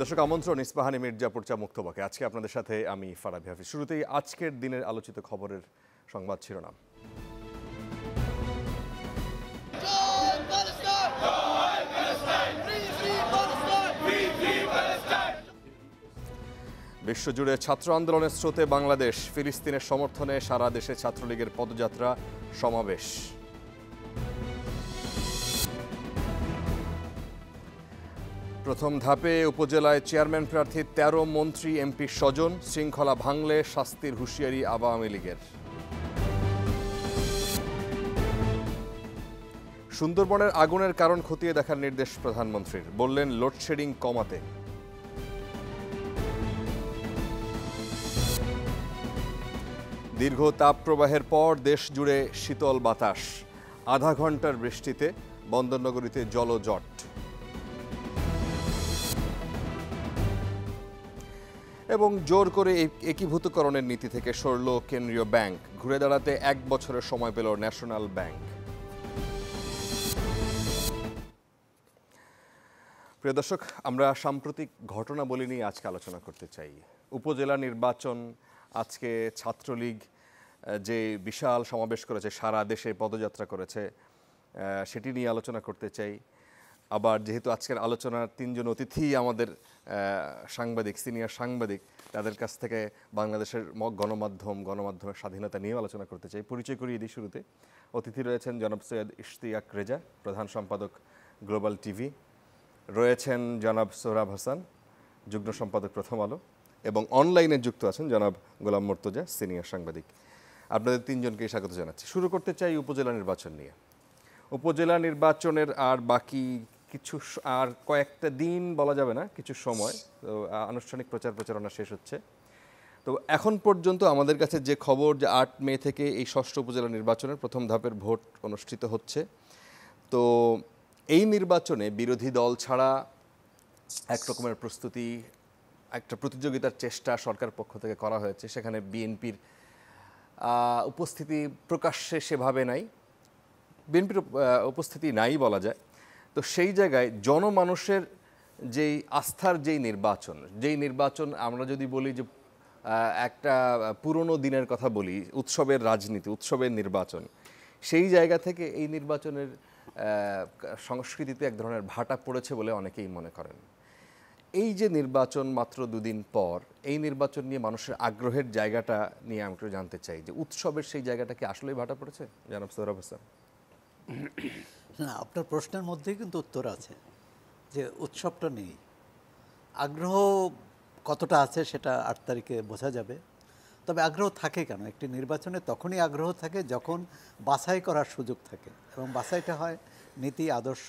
দর্শক আমন্ত্রণ ইস্পাহানি মির্জা পোর্চা মুক্তবাকে আজকে আপনাদের সাথে আমি ফারাবি হাফিজ শুরুতেই আজকের দিনের আলোচিত খবরের সংবাদ শিরোনাম বিশ্বজুড়ে ছাত্র আন্দোলনের স্রোতে বাংলাদেশ ফিলিস্তিনের সমর্থনে সারা দেশে ছাত্রলীগের পদযাত্রা সমাবেশ প্রথম ধাপে উপজেলায় চেয়ারম্যান প্রার্থী তেরো মন্ত্রী এমপি স্বজন শৃঙ্খলা ভাঙলে শাস্তির হুঁশিয়ারি আওয়ামী লীগের সুন্দরবনের আগুনের কারণ খতিয়ে দেখার নির্দেশ প্রধানমন্ত্রীর বললেন লোডশেডিং কমাতে দীর্ঘ তাপ প্রবাহের পর দেশ জুড়ে শীতল বাতাস আধা ঘন্টার বৃষ্টিতে বন্দরনগরীতে জলজট এবং জোর করে একীভূতকরণের নীতি থেকে সরল কেন্দ্রীয় ব্যাংক ঘুরে দাঁড়াতে এক বছরের সময় পেল ন্যাশনাল ব্যাংক প্রিয় দর্শক আমরা সাম্প্রতিক ঘটনাবলী নিয়ে আজকে আলোচনা করতে চাই উপজেলা নির্বাচন আজকে ছাত্রলীগ যে বিশাল সমাবেশ করেছে সারা দেশে পদযাত্রা করেছে সেটি নিয়ে আলোচনা করতে চাই আবার যেহেতু আজকের আলোচনার তিনজন অতিথি আমাদের সাংবাদিক সিনিয়র সাংবাদিক তাদের কাছ থেকে বাংলাদেশের গণমাধ্যম গণমাধ্যমের স্বাধীনতা নিয়ে আলোচনা করতে চাই পরিচয় করিয়ে দিই শুরুতে অতিথি রয়েছেন জনাব সৈয়দ ইশতিয়াক রেজা প্রধান সম্পাদক গ্লোবাল টিভি রয়েছেন জনাব সোহরাব হাসান যুগ্ম সম্পাদক প্রথম আলো এবং অনলাইনে যুক্ত আছেন জনাব গোলাম মোর্তজা সিনিয়র সাংবাদিক আপনাদের তিনজনকে স্বাগত জানাচ্ছি শুরু করতে চাই উপজেলা নির্বাচন নিয়ে উপজেলা নির্বাচনের আর বাকি কিছু আর কয়েকটা দিন বলা যাবে না কিছু সময় তো আনুষ্ঠানিক প্রচার প্রচারণা শেষ হচ্ছে তো এখন পর্যন্ত আমাদের কাছে যে খবর যে আট মে থেকে এই ষষ্ঠ উপজেলা নির্বাচনের প্রথম ধাপের ভোট অনুষ্ঠিত হচ্ছে তো এই নির্বাচনে বিরোধী দল ছাড়া এক রকমের প্রস্তুতি একটা প্রতিযোগিতার চেষ্টা সরকার পক্ষ থেকে করা হয়েছে সেখানে বিএনপির উপস্থিতি প্রকাশ্যে সেভাবে নাই বিএনপির উপস্থিতি নাই বলা যায় তো সেই জায়গায় জনমানুষের যেই আস্থার যেই নির্বাচন যেই নির্বাচন আমরা যদি বলি যে একটা পুরনো দিনের কথা বলি উৎসবের রাজনীতি উৎসবের নির্বাচন সেই জায়গা থেকে এই নির্বাচনের সংস্কৃতিতে এক ধরনের ভাটা পড়েছে বলে অনেকেই মনে করেন এই যে নির্বাচন মাত্র দুদিন পর এই নির্বাচন নিয়ে মানুষের আগ্রহের জায়গাটা নিয়ে আমি একটু জানতে চাই যে উৎসবের সেই জায়গাটা কি আসলেই ভাটা পড়েছে জানাব সৌরভ হাসান না আপনার প্রশ্নের মধ্যেই কিন্তু উত্তর আছে যে উৎসবটা নেই আগ্রহ কতটা আছে সেটা আট তারিখে বোঝা যাবে তবে আগ্রহ থাকে কেন একটি নির্বাচনে তখনই আগ্রহ থাকে যখন বাছাই করার সুযোগ থাকে এবং বাছাইটা হয় নীতি আদর্শ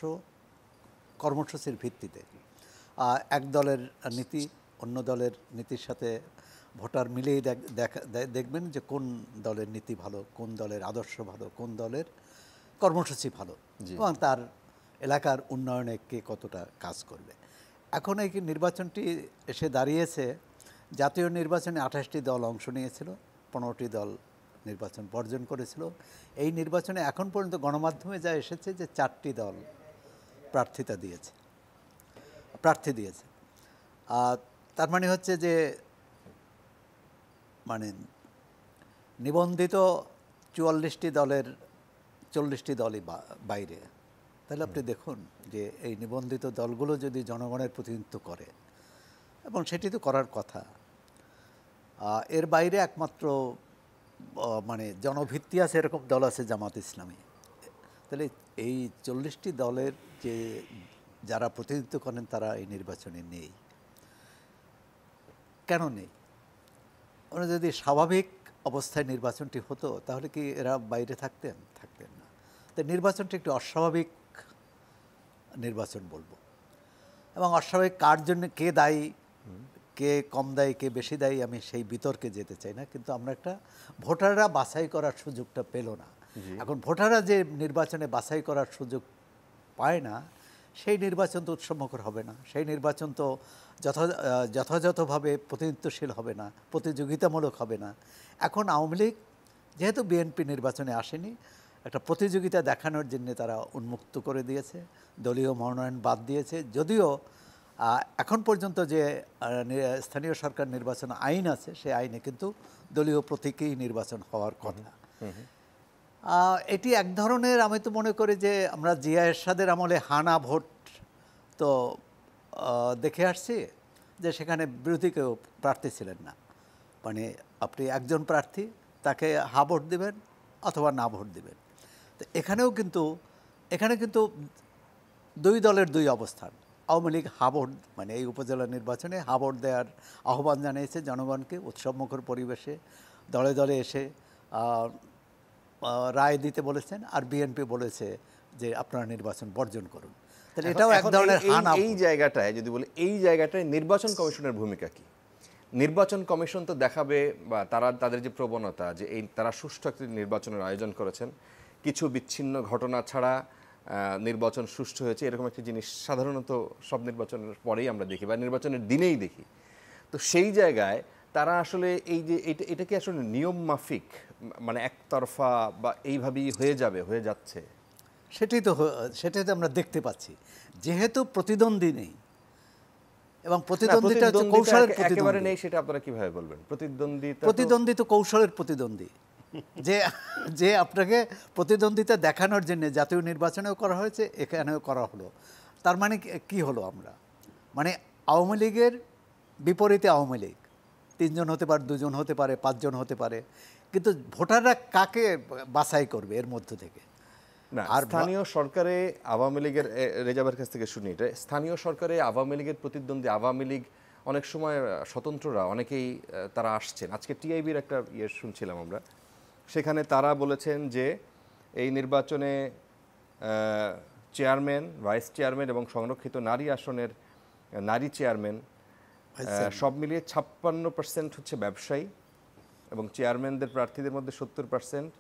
কর্মসূচির ভিত্তিতে এক দলের নীতি অন্য দলের নীতির সাথে ভোটার মিলেই দেখবেন যে কোন দলের নীতি ভালো কোন দলের আদর্শ ভালো কোন দলের কর্মসূচি ভালো এবং তার এলাকার উন্নয়নে কে কতটা কাজ করবে এখন এই নির্বাচনটি এসে দাঁড়িয়েছে জাতীয় নির্বাচনে আঠাশটি দল অংশ নিয়েছিল পনেরোটি দল নির্বাচন বর্জন করেছিল এই নির্বাচনে এখন পর্যন্ত গণমাধ্যমে যা এসেছে যে চারটি দল প্রার্থিতা দিয়েছে প্রার্থী দিয়েছে তার মানে হচ্ছে যে মানে নিবন্ধিত চুয়াল্লিশটি দলের চল্লিশটি দলই বাইরে তাহলে আপনি দেখুন যে এই নিবন্ধিত দলগুলো যদি জনগণের প্রতিনিধিত্ব করে এবং সেটি তো করার কথা এর বাইরে একমাত্র মানে জনভিত্তি আছে এরকম দল আছে জামাত ইসলামী তাহলে এই চল্লিশটি দলের যে যারা প্রতিনিধিত্ব করেন তারা এই নির্বাচনে নেই কেন নেই ওরা যদি স্বাভাবিক অবস্থায় নির্বাচনটি হতো তাহলে কি এরা বাইরে থাকতেন থাকতেন তো নির্বাচনটা একটি অস্বাভাবিক নির্বাচন বলবো এবং অস্বাভাবিক কার জন্য কে দায়ী কে কম দায়ী কে বেশি দায়ী আমি সেই বিতর্কে যেতে চাই না কিন্তু আমরা একটা ভোটাররা বাছাই করার সুযোগটা পেল না এখন ভোটাররা যে নির্বাচনে বাছাই করার সুযোগ পায় না সেই নির্বাচন তো উৎসবমুখর হবে না সেই নির্বাচন তো যথাযথভাবে প্রতিনিধিত্বশীল হবে না প্রতিযোগিতামূলক হবে না এখন আওয়ামী লীগ যেহেতু বিএনপি নির্বাচনে আসেনি একটা প্রতিযোগিতা দেখানোর জন্য তারা উন্মুক্ত করে দিয়েছে দলীয় মনোনয়ন বাদ দিয়েছে যদিও এখন পর্যন্ত যে স্থানীয় সরকার নির্বাচন আইন আছে সেই আইনে কিন্তু দলীয় প্রতীকেই নির্বাচন হওয়ার কথা এটি এক ধরনের আমি তো মনে করি যে আমরা জিয়া এরশাদের আমলে হানা ভোট তো দেখে আসছি যে সেখানে বিরোধী কেউ প্রার্থী ছিলেন না মানে আপনি একজন প্রার্থী তাকে হা ভোট দেবেন অথবা না ভোট দেবেন এখানেও কিন্তু এখানে কিন্তু দুই দলের দুই অবস্থান আওয়ামী লীগ হাবড় মানে এই উপজেলা নির্বাচনে হাবড় দেওয়ার আহ্বান জানিয়েছে জনগণকে উৎসবমুখর পরিবেশে দলে দলে এসে রায় দিতে বলেছেন আর বিএনপি বলেছে যে আপনারা নির্বাচন বর্জন করুন তাহলে এটাও এক ধরনের এই জায়গাটায় যদি বলি এই জায়গাটায় নির্বাচন কমিশনের ভূমিকা কি নির্বাচন কমিশন তো দেখাবে বা তারা তাদের যে প্রবণতা যে এই তারা সুষ্ঠু একটি নির্বাচনের আয়োজন করেছেন কিছু বিচ্ছিন্ন ঘটনা ছাড়া নির্বাচন সুষ্ঠু হয়েছে এরকম একটি জিনিস সাধারণত সব নির্বাচনের পরেই আমরা দেখি বা নির্বাচনের দিনেই দেখি তো সেই জায়গায় তারা আসলে এই যে এটা এটা কি আসলে নিয়ম মাফিক মানে একতরফা বা এইভাবেই হয়ে যাবে হয়ে যাচ্ছে সেটাই তো সেটাই তো আমরা দেখতে পাচ্ছি যেহেতু প্রতিদ্বন্দ্বী নেই এবং প্রতিদ্বন্দ্বিতা কৌশলের প্রতিদ্বন্দ্বী নেই সেটা আপনারা কিভাবে বলবেন প্রতিদ্বন্দ্বিতা প্রতিদ্বন্দ্বী তো কৌশলের প্রতিদ্বন্দ্বী যে যে আপনাকে প্রতিদ্বন্দ্বিতা দেখানোর জন্য জাতীয় নির্বাচনেও করা হয়েছে এখানেও করা হলো তার মানে কি হলো আমরা মানে আওয়ামী লীগের বিপরীতে আওয়ামী লীগ তিনজন হতে পারে দুজন হতে পারে পাঁচজন হতে পারে কিন্তু ভোটাররা কাকে বাছাই করবে এর মধ্য থেকে আর স্থানীয় সরকারে আওয়ামী লীগের রেজাবের কাছ থেকে শুনি এটা স্থানীয় সরকারে আওয়ামী লীগের প্রতিদ্বন্দ্বী আওয়ামী লীগ অনেক সময় স্বতন্ত্ররা অনেকেই তারা আসছেন আজকে টিআইবির একটা ইয়ে শুনছিলাম আমরা সেখানে তারা বলেছেন যে এই নির্বাচনে চেয়ারম্যান ভাইস চেয়ারম্যান এবং সংরক্ষিত নারী আসনের নারী চেয়ারম্যান সব মিলিয়ে ছাপ্পান্ন পার্সেন্ট হচ্ছে ব্যবসায়ী এবং চেয়ারম্যানদের প্রার্থীদের মধ্যে সত্তর পার্সেন্ট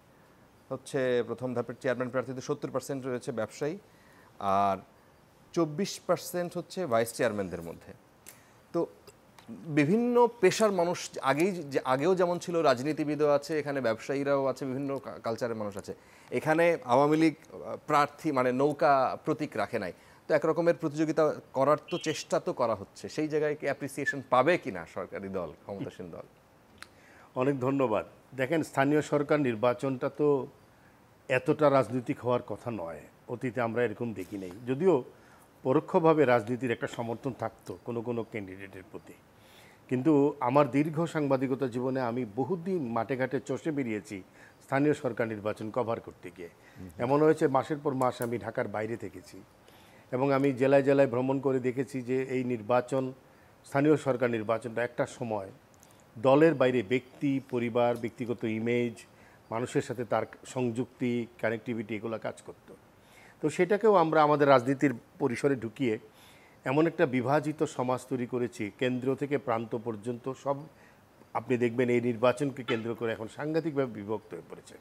হচ্ছে প্রথম ধাপের চেয়ারম্যান প্রার্থীদের সত্তর পার্সেন্ট রয়েছে ব্যবসায়ী আর চব্বিশ পার্সেন্ট হচ্ছে ভাইস চেয়ারম্যানদের মধ্যে তো বিভিন্ন পেশার মানুষ আগেই যে আগেও যেমন ছিল রাজনীতিবিদও আছে এখানে ব্যবসায়ীরাও আছে বিভিন্ন কালচারের মানুষ আছে এখানে আওয়ামী লীগ প্রার্থী মানে নৌকা প্রতীক রাখে নাই তো একরকমের প্রতিযোগিতা করার তো চেষ্টা তো করা হচ্ছে সেই জায়গায় কি অ্যাপ্রিসিয়েশন পাবে কি না সরকারি দল ক্ষমতাসীন দল অনেক ধন্যবাদ দেখেন স্থানীয় সরকার নির্বাচনটা তো এতটা রাজনৈতিক হওয়ার কথা নয় অতীতে আমরা এরকম দেখি নেই যদিও পরোক্ষভাবে রাজনীতির একটা সমর্থন থাকতো কোনো কোনো ক্যান্ডিডেটের প্রতি কিন্তু আমার দীর্ঘ সাংবাদিকতা জীবনে আমি বহুদিন মাঠে ঘাটে চষে বেরিয়েছি স্থানীয় সরকার নির্বাচন কভার করতে গিয়ে এমন হয়েছে মাসের পর মাস আমি ঢাকার বাইরে থেকেছি এবং আমি জেলায় জেলায় ভ্রমণ করে দেখেছি যে এই নির্বাচন স্থানীয় সরকার নির্বাচনটা একটা সময় দলের বাইরে ব্যক্তি পরিবার ব্যক্তিগত ইমেজ মানুষের সাথে তার সংযুক্তি কানেক্টিভিটি এগুলো কাজ করত তো সেটাকেও আমরা আমাদের রাজনীতির পরিসরে ঢুকিয়ে এমন একটা বিভাজিত সমাজ তৈরি করেছি কেন্দ্র থেকে প্রান্ত পর্যন্ত সব আপনি দেখবেন এই নির্বাচনকে কেন্দ্র করে এখন সাংঘাতিকভাবে বিভক্ত হয়ে পড়েছে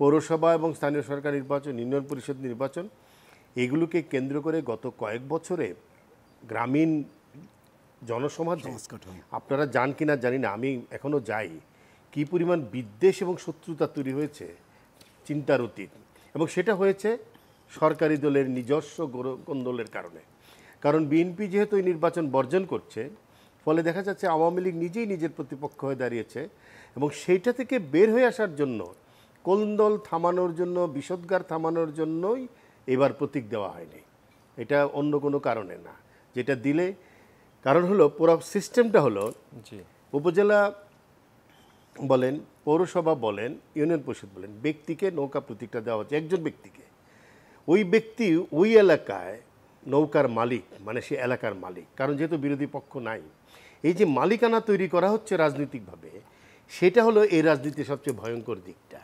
পৌরসভা এবং স্থানীয় সরকার নির্বাচন ইউনিয়ন পরিষদ নির্বাচন এগুলোকে কেন্দ্র করে গত কয়েক বছরে গ্রামীণ জনসমাজ আপনারা যান কি না জানি না আমি এখনও যাই কি পরিমাণ বিদ্বেষ এবং শত্রুতা তৈরি হয়েছে চিন্তার অতীত এবং সেটা হয়েছে সরকারি দলের নিজস্ব গোন্দলের কারণে কারণ বিএনপি যেহেতু এই নির্বাচন বর্জন করছে ফলে দেখা যাচ্ছে আওয়ামী লীগ নিজেই নিজের প্রতিপক্ষ হয়ে দাঁড়িয়েছে এবং সেইটা থেকে বের হয়ে আসার জন্য কোন্দল থামানোর জন্য বিষদগার থামানোর জন্যই এবার প্রতীক দেওয়া হয়নি এটা অন্য কোনো কারণে না যেটা দিলে কারণ হলো পুরো সিস্টেমটা হলো উপজেলা বলেন পৌরসভা বলেন ইউনিয়ন পরিষদ বলেন ব্যক্তিকে নৌকা প্রতীকটা দেওয়া হচ্ছে একজন ব্যক্তিকে ওই ব্যক্তি ওই এলাকায় নৌকার মালিক মানে সে এলাকার মালিক কারণ যেহেতু বিরোধী পক্ষ নাই এই যে মালিকানা তৈরি করা হচ্ছে রাজনৈতিকভাবে সেটা হলো এই রাজনীতির সবচেয়ে ভয়ঙ্কর দিকটা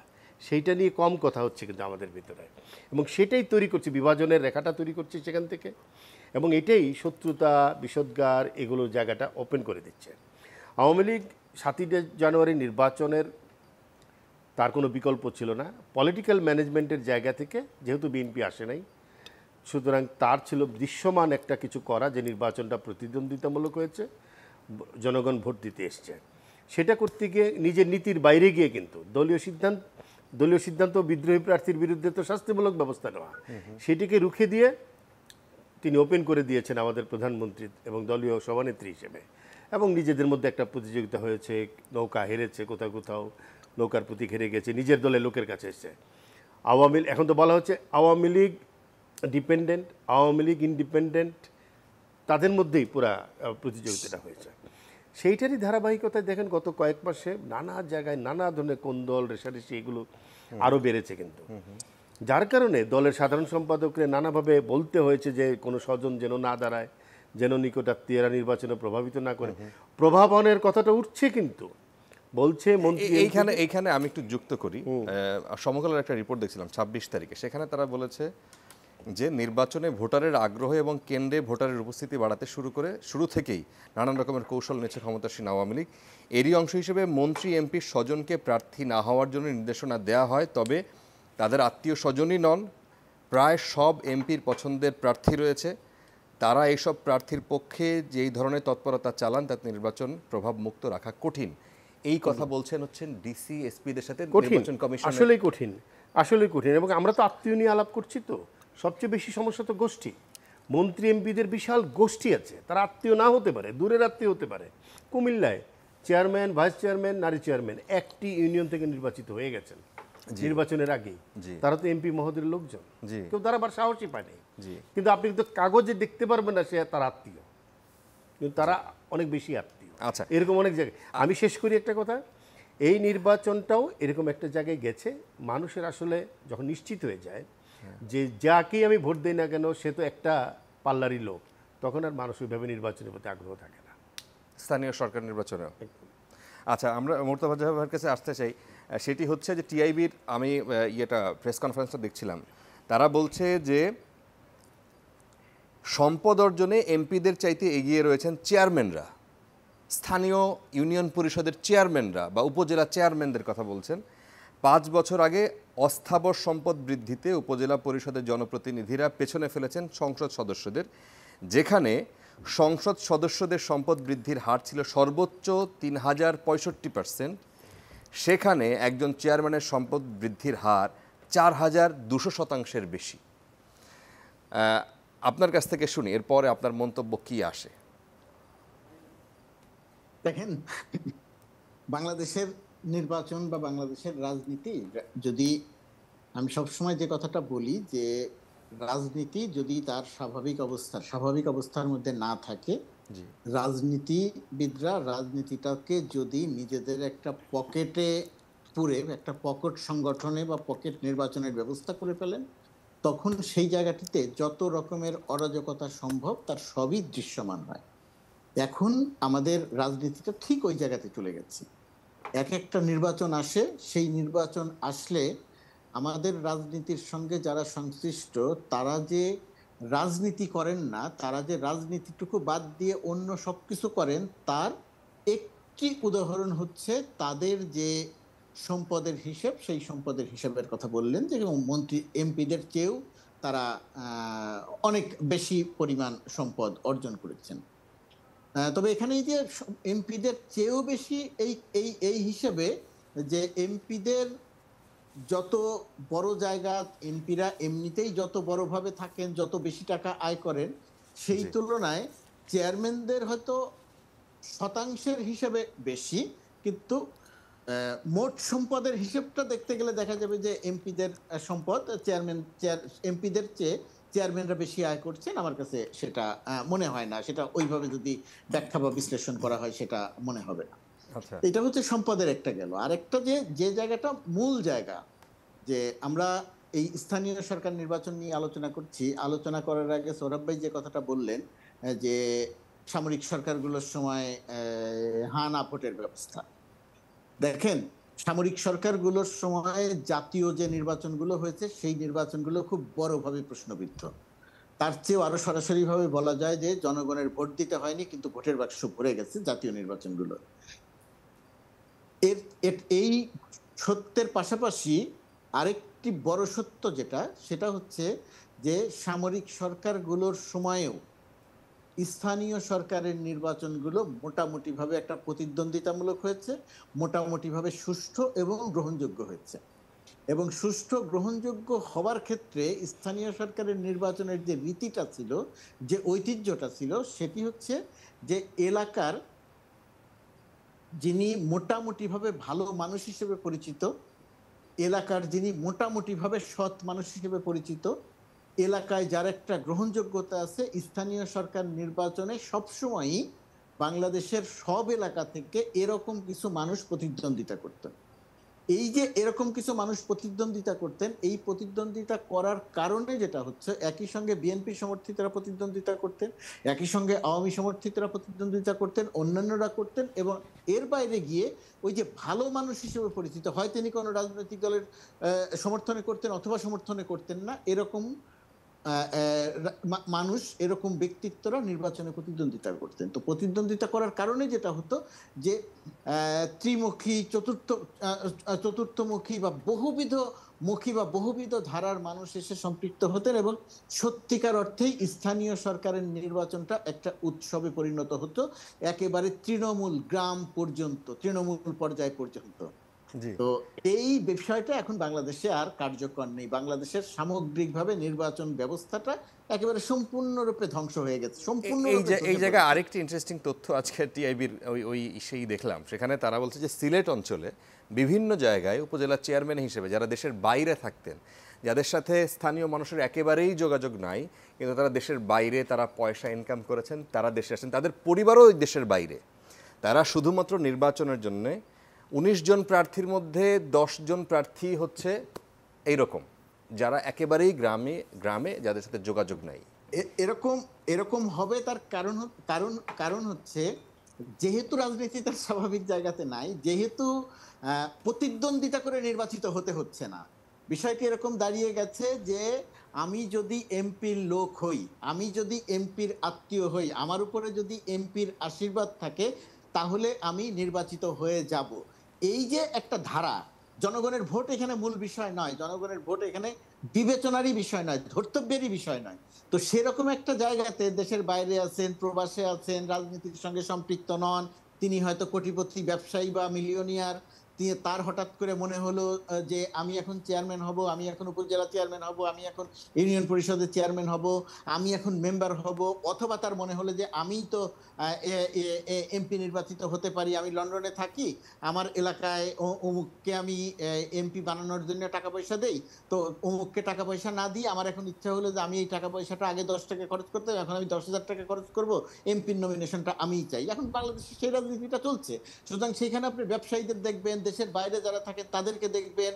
সেইটা নিয়ে কম কথা হচ্ছে কিন্তু আমাদের ভিতরে এবং সেটাই তৈরি করছে বিভাজনের রেখাটা তৈরি করছে সেখান থেকে এবং এটাই শত্রুতা বিষদগার এগুলোর জায়গাটা ওপেন করে দিচ্ছে আওয়ামী লীগ সাতই জানুয়ারি নির্বাচনের তার কোনো বিকল্প ছিল না পলিটিক্যাল ম্যানেজমেন্টের জায়গা থেকে যেহেতু বিএনপি আসে নাই সুতরাং তার ছিল দৃশ্যমান একটা কিছু করা যে নির্বাচনটা প্রতিদ্বন্দ্বিতামূলক হয়েছে জনগণ ভোট দিতে এসছে সেটা করতে গিয়ে নিজের নীতির বাইরে গিয়ে কিন্তু দলীয় সিদ্ধান্ত দলীয় সিদ্ধান্ত বিদ্রোহী প্রার্থীর বিরুদ্ধে তো শাস্তিমূলক ব্যবস্থা নেওয়া সেটিকে রুখে দিয়ে তিনি ওপেন করে দিয়েছেন আমাদের প্রধানমন্ত্রী এবং দলীয় সভানেত্রী হিসেবে এবং নিজেদের মধ্যে একটা প্রতিযোগিতা হয়েছে নৌকা হেরেছে কোথাও কোথাও নৌকার প্রতি হেরে গেছে নিজের দলের লোকের কাছে এসছে আওয়ামী এখন তো বলা হচ্ছে আওয়ামী লীগ ডিপেন্ডেন্ট আওয়ামী লীগ ইনডিপেন্ডেন্ট তাদের মধ্যেই পুরা প্রতিযোগিতাটা হয়েছে সেইটারই ধারাবাহিকতায় দেখেন গত কয়েক মাসে নানা জায়গায় নানা ধরনের কোন্দল রেশারেশি এগুলো আরও বেড়েছে কিন্তু যার কারণে দলের সাধারণ সম্পাদকরে নানাভাবে বলতে হয়েছে যে কোনো স্বজন যেন না দাঁড়ায় যেন নিকটাত্মীয়রা নির্বাচনে প্রভাবিত না করে প্রভাবনের কথাটা উঠছে কিন্তু বলছে মন্ত্রী এইখানে এইখানে আমি একটু যুক্ত করি সমকালের একটা রিপোর্ট দেখছিলাম ছাব্বিশ তারিখে সেখানে তারা বলেছে যে নির্বাচনে ভোটারের আগ্রহ এবং কেন্দ্রে ভোটারের উপস্থিতি বাড়াতে শুরু করে শুরু থেকেই নানান রকমের কৌশল নিয়েছে ক্ষমতাসীন আওয়ামী লীগ এরই অংশ হিসেবে মন্ত্রী এমপির স্বজনকে প্রার্থী না হওয়ার জন্য নির্দেশনা দেয়া হয় তবে তাদের আত্মীয় স্বজনই নন প্রায় সব এমপির পছন্দের প্রার্থী রয়েছে তারা এইসব প্রার্থীর পক্ষে যেই ধরনের তৎপরতা চালান তাতে নির্বাচন প্রভাবমুক্ত রাখা কঠিন এই কথা বলছেন হচ্ছেন ডিসি এসপিদের সাথে নির্বাচন কমিশন আসলেই কঠিন আসলেই কঠিন এবং আমরা তো আত্মীয় নিয়ে আলাপ করছি তো সবচেয়ে বেশি সমস্যা তো গোষ্ঠী মন্ত্রী এমপিদের বিশাল গোষ্ঠী আছে তারা আত্মীয় না হতে পারে দূরের আত্মীয় হতে পারে কুমিল্লায় চেয়ারম্যান ভাইস চেয়ারম্যান নারী চেয়ারম্যান একটি ইউনিয়ন থেকে নির্বাচিত হয়ে গেছেন নির্বাচনের আগেই তারা তো এমপি মহোদয়ের লোকজন কেউ তারা আবার সাহসী পায়নি কিন্তু আপনি কিন্তু কাগজে দেখতে পারবেন না সে তার আত্মীয় কিন্তু তারা অনেক বেশি আত্মীয় আচ্ছা এরকম অনেক জায়গায় আমি শেষ করি একটা কথা এই নির্বাচনটাও এরকম একটা জায়গায় গেছে মানুষের আসলে যখন নিশ্চিত হয়ে যায় যে যাকেই আমি ভোট দিই না কেন সে তো একটা পাল্লারই লোক তখন আর মানুষ ওইভাবে নির্বাচনের প্রতি আগ্রহ থাকে না স্থানীয় সরকার নির্বাচনে আচ্ছা আমরা মোর্তা জাহাবার কাছে আসতে চাই সেটি হচ্ছে যে টিআইবির আমি ইয়েটা প্রেস কনফারেন্সটা দেখছিলাম তারা বলছে যে সম্পদ অর্জনে এমপিদের চাইতে এগিয়ে রয়েছেন চেয়ারম্যানরা স্থানীয় ইউনিয়ন পরিষদের চেয়ারম্যানরা বা উপজেলা চেয়ারম্যানদের কথা বলছেন পাঁচ বছর আগে অস্থাবর সম্পদ বৃদ্ধিতে উপজেলা পরিষদের জনপ্রতিনিধিরা পেছনে ফেলেছেন সংসদ সদস্যদের যেখানে সংসদ সদস্যদের সম্পদ বৃদ্ধির হার ছিল সর্বোচ্চ তিন হাজার পঁয়ষট্টি পার্সেন্ট সেখানে একজন চেয়ারম্যানের সম্পদ বৃদ্ধির হার চার হাজার দুশো শতাংশের বেশি আপনার কাছ থেকে শুনি এরপরে আপনার মন্তব্য কি আসে দেখেন বাংলাদেশের নির্বাচন বা বাংলাদেশের রাজনীতি যদি আমি সবসময় যে কথাটা বলি যে রাজনীতি যদি তার স্বাভাবিক অবস্থা স্বাভাবিক অবস্থার মধ্যে না থাকে রাজনীতিবিদরা রাজনীতিটাকে যদি নিজেদের একটা পকেটে পুরে একটা পকেট সংগঠনে বা পকেট নির্বাচনের ব্যবস্থা করে ফেলেন তখন সেই জায়গাটিতে যত রকমের অরাজকতা সম্ভব তার সবই দৃশ্যমান হয় এখন আমাদের রাজনীতিটা ঠিক ওই জায়গাতে চলে গেছে এক একটা নির্বাচন আসে সেই নির্বাচন আসলে আমাদের রাজনীতির সঙ্গে যারা সংশ্লিষ্ট তারা যে রাজনীতি করেন না তারা যে রাজনীতিটুকু বাদ দিয়ে অন্য সব কিছু করেন তার একটি উদাহরণ হচ্ছে তাদের যে সম্পদের হিসেব সেই সম্পদের হিসেবের কথা বললেন যে মন্ত্রী এমপিদের চেয়েও তারা অনেক বেশি পরিমাণ সম্পদ অর্জন করেছেন তবে এখানে যে এমপিদের চেয়েও বেশি এই এই এই হিসেবে যে এমপিদের যত বড় জায়গা এমপিরা এমনিতেই যত বড়ভাবে থাকেন যত বেশি টাকা আয় করেন সেই তুলনায় চেয়ারম্যানদের হয়তো শতাংশের হিসেবে বেশি কিন্তু মোট সম্পদের হিসেবটা দেখতে গেলে দেখা যাবে যে এমপিদের সম্পদ চেয়ারম্যান চেয়ার এমপিদের চেয়ে চেয়ারম্যানরা বেশি আয় করছেন আমার কাছে সেটা মনে হয় না সেটা ওইভাবে যদি ব্যাখ্যা বা বিশ্লেষণ করা হয় সেটা মনে হবে না আচ্ছা। এটা হচ্ছে সম্পদের একটা গেল আরেকটা যে যে জায়গাটা মূল জায়গা যে আমরা এই স্থানীয় সরকার নির্বাচন নিয়ে আলোচনা করছি আলোচনা করার আগে সৌরভ ভাই যে কথাটা বললেন যে সামরিক সরকারগুলোর সময় হান ভোটের ব্যবস্থা দেখেন সামরিক সরকারগুলোর সময় জাতীয় যে নির্বাচনগুলো হয়েছে সেই নির্বাচনগুলো খুব বড়ভাবে প্রশ্নবিদ্ধ তার চেয়েও আরো সরাসরিভাবে বলা যায় যে জনগণের ভোট দিতে হয়নি কিন্তু ভোটের বাক্স ভরে গেছে জাতীয় নির্বাচনগুলো এর এই সত্যের পাশাপাশি আরেকটি বড় সত্য যেটা সেটা হচ্ছে যে সামরিক সরকারগুলোর সময়েও স্থানীয় সরকারের নির্বাচনগুলো মোটামুটিভাবে একটা প্রতিদ্বন্দ্বিতামূলক হয়েছে মোটামুটিভাবে সুষ্ঠু এবং গ্রহণযোগ্য হয়েছে এবং সুষ্ঠু গ্রহণযোগ্য হওয়ার ক্ষেত্রে স্থানীয় সরকারের নির্বাচনের যে রীতিটা ছিল যে ঐতিহ্যটা ছিল সেটি হচ্ছে যে এলাকার যিনি মোটামুটিভাবে ভালো মানুষ হিসেবে পরিচিত এলাকার যিনি মোটামুটিভাবে সৎ মানুষ হিসেবে পরিচিত এলাকায় যার একটা গ্রহণযোগ্যতা আছে স্থানীয় সরকার নির্বাচনে সবসময়ই বাংলাদেশের সব এলাকা থেকে এরকম কিছু মানুষ প্রতিদ্বন্দ্বিতা করতেন এই যে এরকম কিছু মানুষ প্রতিদ্বন্দ্বিতা করতেন এই প্রতিদ্বন্দ্বিতা করার কারণে যেটা হচ্ছে একই সঙ্গে বিএনপি সমর্থিতরা প্রতিদ্বন্দ্বিতা করতেন একই সঙ্গে আওয়ামী সমর্থিতরা প্রতিদ্বন্দ্বিতা করতেন অন্যান্যরা করতেন এবং এর বাইরে গিয়ে ওই যে ভালো মানুষ হিসেবে পরিচিত হয় তিনি কোনো রাজনৈতিক দলের সমর্থনে করতেন অথবা সমর্থনে করতেন না এরকম মানুষ এরকম ব্যক্তিত্বরা নির্বাচনে প্রতিদ্বন্দ্বিতা করতেন তো প্রতিদ্বন্দ্বিতা করার কারণে যেটা হতো যে ত্রিমুখী চতুর্থ চতুর্থমুখী বা বহুবিধ মুখী বা বহুবিধ ধারার মানুষ এসে সম্পৃক্ত হতেন এবং সত্যিকার অর্থেই স্থানীয় সরকারের নির্বাচনটা একটা উৎসবে পরিণত হতো একেবারে তৃণমূল গ্রাম পর্যন্ত তৃণমূল পর্যায় পর্যন্ত তো এই বিষয়টা এখন বাংলাদেশে আর কার্যকর নেই বাংলাদেশের সামগ্রিকভাবে নির্বাচন ব্যবস্থাটা একেবারে সম্পূর্ণরূপে ধ্বংস হয়ে গেছে সম্পূর্ণ এই জায়গায় আরেকটি ইন্টারেস্টিং তথ্য আজকে টিআইবির ওই ওই সেই দেখলাম সেখানে তারা বলছে যে সিলেট অঞ্চলে বিভিন্ন জায়গায় উপজেলার চেয়ারম্যান হিসেবে যারা দেশের বাইরে থাকতেন যাদের সাথে স্থানীয় মানুষের একেবারেই যোগাযোগ নাই কিন্তু তারা দেশের বাইরে তারা পয়সা ইনকাম করেছেন তারা দেশে আসেন তাদের পরিবারও দেশের বাইরে তারা শুধুমাত্র নির্বাচনের জন্যে উনিশ জন প্রার্থীর মধ্যে দশ জন প্রার্থী হচ্ছে এইরকম যারা একেবারেই গ্রামে গ্রামে যাদের সাথে যোগাযোগ নাই এরকম এরকম হবে তার কারণ কারণ কারণ হচ্ছে যেহেতু রাজনীতি তার স্বাভাবিক জায়গাতে নাই যেহেতু প্রতিদ্বন্দ্বিতা করে নির্বাচিত হতে হচ্ছে না বিষয়টি এরকম দাঁড়িয়ে গেছে যে আমি যদি এমপির লোক হই আমি যদি এমপির আত্মীয় হই আমার উপরে যদি এমপির আশীর্বাদ থাকে তাহলে আমি নির্বাচিত হয়ে যাব এই যে একটা ধারা জনগণের ভোট এখানে মূল বিষয় নয় জনগণের ভোট এখানে বিবেচনারই বিষয় নয় ধর্তব্যেরই বিষয় নয় তো সেরকম একটা জায়গাতে দেশের বাইরে আছেন প্রবাসে আছেন রাজনীতির সঙ্গে সম্পৃক্ত নন তিনি হয়তো কোটিপতি ব্যবসায়ী বা মিলিয়নিয়ার তার হঠাৎ করে মনে হলো যে আমি এখন চেয়ারম্যান হব আমি এখন উপজেলা চেয়ারম্যান হব আমি এখন ইউনিয়ন পরিষদের চেয়ারম্যান হব আমি এখন মেম্বার হব অথবা তার মনে হলো যে আমি তো এমপি নির্বাচিত হতে পারি আমি লন্ডনে থাকি আমার এলাকায় অমুককে আমি এমপি বানানোর জন্য টাকা পয়সা দেই তো অমুককে টাকা পয়সা না দিই আমার এখন ইচ্ছা হলো যে আমি এই টাকা পয়সাটা আগে দশ টাকা খরচ করতাম এখন আমি দশ হাজার টাকা খরচ করব এমপির নমিনেশনটা আমিই চাই এখন বাংলাদেশে সেই রাজনীতিটা চলছে সুতরাং সেইখানে আপনি ব্যবসায়ীদের দেখবেন দেশের বাইরে যারা থাকেন তাদেরকে দেখবেন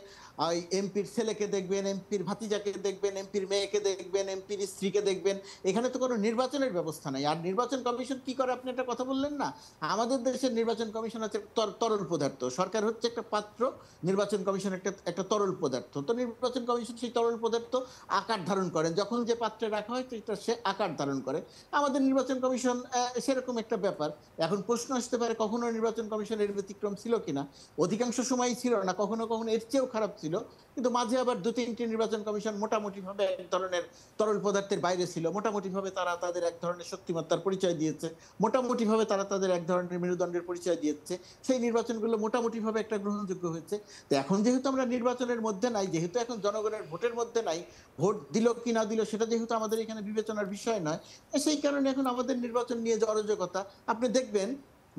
ওই এমপির ছেলেকে দেখবেন এমপির ভাতিজাকে দেখবেন এমপির মেয়েকে দেখবেন এমপির স্ত্রীকে দেখবেন এখানে তো কোনো নির্বাচনের ব্যবস্থা নাই আর নির্বাচন কমিশন কি করে আপনি একটা কথা বললেন না আমাদের দেশের নির্বাচন কমিশন আছে তরল পদার্থ সরকার হচ্ছে একটা পাত্র নির্বাচন কমিশন একটা একটা তরল পদার্থ তো নির্বাচন কমিশন সেই তরল পদার্থ আকার ধারণ করেন যখন যে পাত্রে রাখা হয় সেটা সে আকার ধারণ করে আমাদের নির্বাচন কমিশন সেরকম একটা ব্যাপার এখন প্রশ্ন আসতে পারে কখনো নির্বাচন কমিশনের ব্যতিক্রম ছিল কিনা অধিক অধিকাংশ সময় ছিল না কখনো কখনো এর চেয়েও খারাপ ছিল কিন্তু মাঝে আবার দু তিনটি নির্বাচন কমিশন মোটামুটি ভাবে এক ধরনের তরল পদার্থের বাইরে ছিল মোটামুটি ভাবে তারা তাদের এক ধরনের শক্তিমত্তার পরিচয় দিয়েছে মোটামুটি ভাবে তারা তাদের এক ধরনের মেরুদণ্ডের পরিচয় দিয়েছে সেই নির্বাচনগুলো মোটামুটি ভাবে একটা গ্রহণযোগ্য হয়েছে তো এখন যেহেতু আমরা নির্বাচনের মধ্যে নাই যেহেতু এখন জনগণের ভোটের মধ্যে নাই ভোট দিল কি না দিল সেটা যেহেতু আমাদের এখানে বিবেচনার বিষয় নয় সেই কারণে এখন আমাদের নির্বাচন নিয়ে যে অরাজকতা আপনি দেখবেন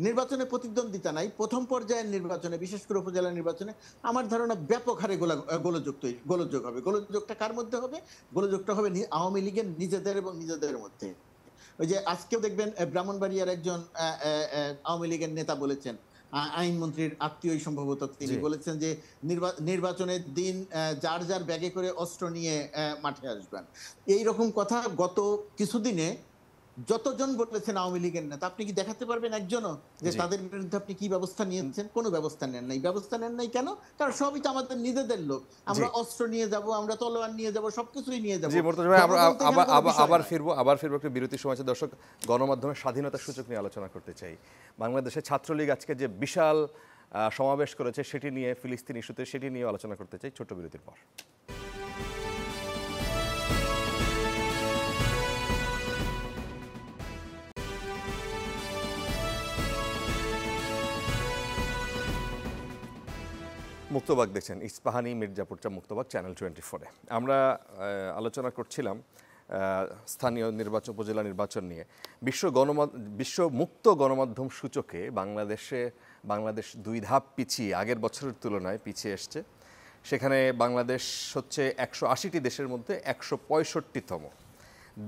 নির্বাচনে প্রতিদ্বন্দ্বিতা নাই প্রথম পর্যায়ের নির্বাচনে বিশেষ করে উপজেলা নির্বাচনে আমার ধারণা ব্যাপক হারে গোলা গোলযোগ তৈরি গোলযোগ হবে গোলযোগটা কার মধ্যে হবে গোলযোগটা হবে আওয়ামী লীগের নিজেদের এবং নিজেদের মধ্যে ওই যে আজকেও দেখবেন ব্রাহ্মণবাড়িয়ার একজন আওয়ামী লীগের নেতা বলেছেন আইনমন্ত্রীর আত্মীয়ই সম্ভবত তিনি বলেছেন যে নির্বাচনের দিন যার যার ব্যাগে করে অস্ত্র নিয়ে মাঠে আসবেন এই রকম কথা গত কিছুদিনে যতজন বলেছেন আওয়ামী লীগের নেতা আপনি কি দেখাতে পারবেন একজনও যে তাদের বিরুদ্ধে আপনি কি ব্যবস্থা নিয়েছেন কোনো ব্যবস্থা নেন নাই ব্যবস্থা নেন নাই কেন কারণ সবই তো আমাদের নিজেদের লোক আমরা অস্ত্র নিয়ে যাব আমরা তলোয়ার নিয়ে যাব সবকিছুই নিয়ে যাব আবার ফিরবো আবার ফিরবো একটু বিরতি সময় দর্শক গণমাধ্যমের স্বাধীনতা সূচক নিয়ে আলোচনা করতে চাই বাংলাদেশের ছাত্রলীগ আজকে যে বিশাল সমাবেশ করেছে সেটি নিয়ে ফিলিস্তিন ইস্যুতে সেটি নিয়ে আলোচনা করতে চাই ছোট বিরতির পর মুক্তবাক দেখছেন ইস্পাহানি মির্জাপুরচা মুক্তবাক চ্যানেল টোয়েন্টি ফোরে আমরা আলোচনা করছিলাম স্থানীয় নির্বাচন উপজেলা নির্বাচন নিয়ে বিশ্ব গণমাধ বিশ্ব মুক্ত গণমাধ্যম সূচকে বাংলাদেশে বাংলাদেশ দুই ধাপ পিছিয়ে আগের বছরের তুলনায় পিছিয়ে এসছে সেখানে বাংলাদেশ হচ্ছে একশো আশিটি দেশের মধ্যে একশো পঁয়ষট্টিতম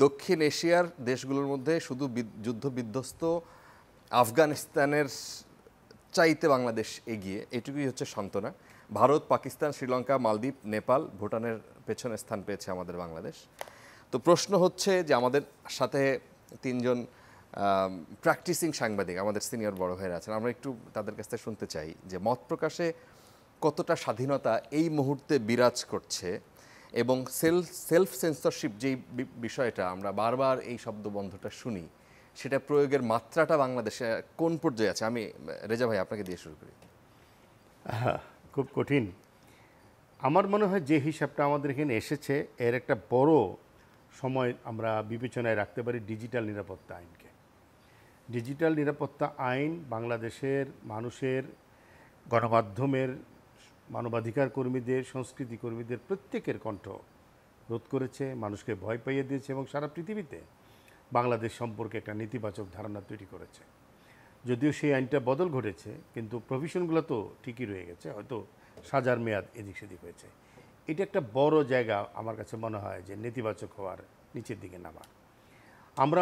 দক্ষিণ এশিয়ার দেশগুলোর মধ্যে শুধু যুদ্ধ বিধ্বস্ত আফগানিস্তানের চাইতে বাংলাদেশ এগিয়ে এটুকুই হচ্ছে সান্ত্বনা ভারত পাকিস্তান শ্রীলঙ্কা মালদ্বীপ নেপাল ভুটানের পেছনে স্থান পেয়েছে আমাদের বাংলাদেশ তো প্রশ্ন হচ্ছে যে আমাদের সাথে তিনজন প্র্যাকটিসিং সাংবাদিক আমাদের সিনিয়র বড় ভাইয়ের আছেন আমরা একটু তাদের কাছ থেকে শুনতে চাই যে মত প্রকাশে কতটা স্বাধীনতা এই মুহূর্তে বিরাজ করছে এবং সেলফ সেলফ সেন্সরশিপ যেই বিষয়টা আমরা বারবার এই শব্দ বন্ধটা শুনি সেটা প্রয়োগের মাত্রাটা বাংলাদেশে কোন পর্যায়ে আছে আমি রেজা ভাই আপনাকে দিয়ে শুরু করি হ্যাঁ, খুব কঠিন আমার মনে হয় যে হিসাবটা আমাদের এখানে এসেছে এর একটা বড় সময় আমরা বিবেচনায় রাখতে পারি ডিজিটাল নিরাপত্তা আইনকে ডিজিটাল নিরাপত্তা আইন বাংলাদেশের মানুষের গণমাধ্যমের মানবাধিকার কর্মীদের সংস্কৃতি কর্মীদের প্রত্যেকের কণ্ঠ রোধ করেছে মানুষকে ভয় পাইয়ে দিয়েছে এবং সারা পৃথিবীতে বাংলাদেশ সম্পর্কে একটা নেতিবাচক ধারণা তৈরি করেছে যদিও সেই আইনটা বদল ঘটেছে কিন্তু প্রভিশনগুলো তো ঠিকই রয়ে গেছে হয়তো সাজার মেয়াদ এদিক সেদিক হয়েছে এটা একটা বড় জায়গা আমার কাছে মনে হয় যে নেতিবাচক হওয়ার নিচের দিকে নামার আমরা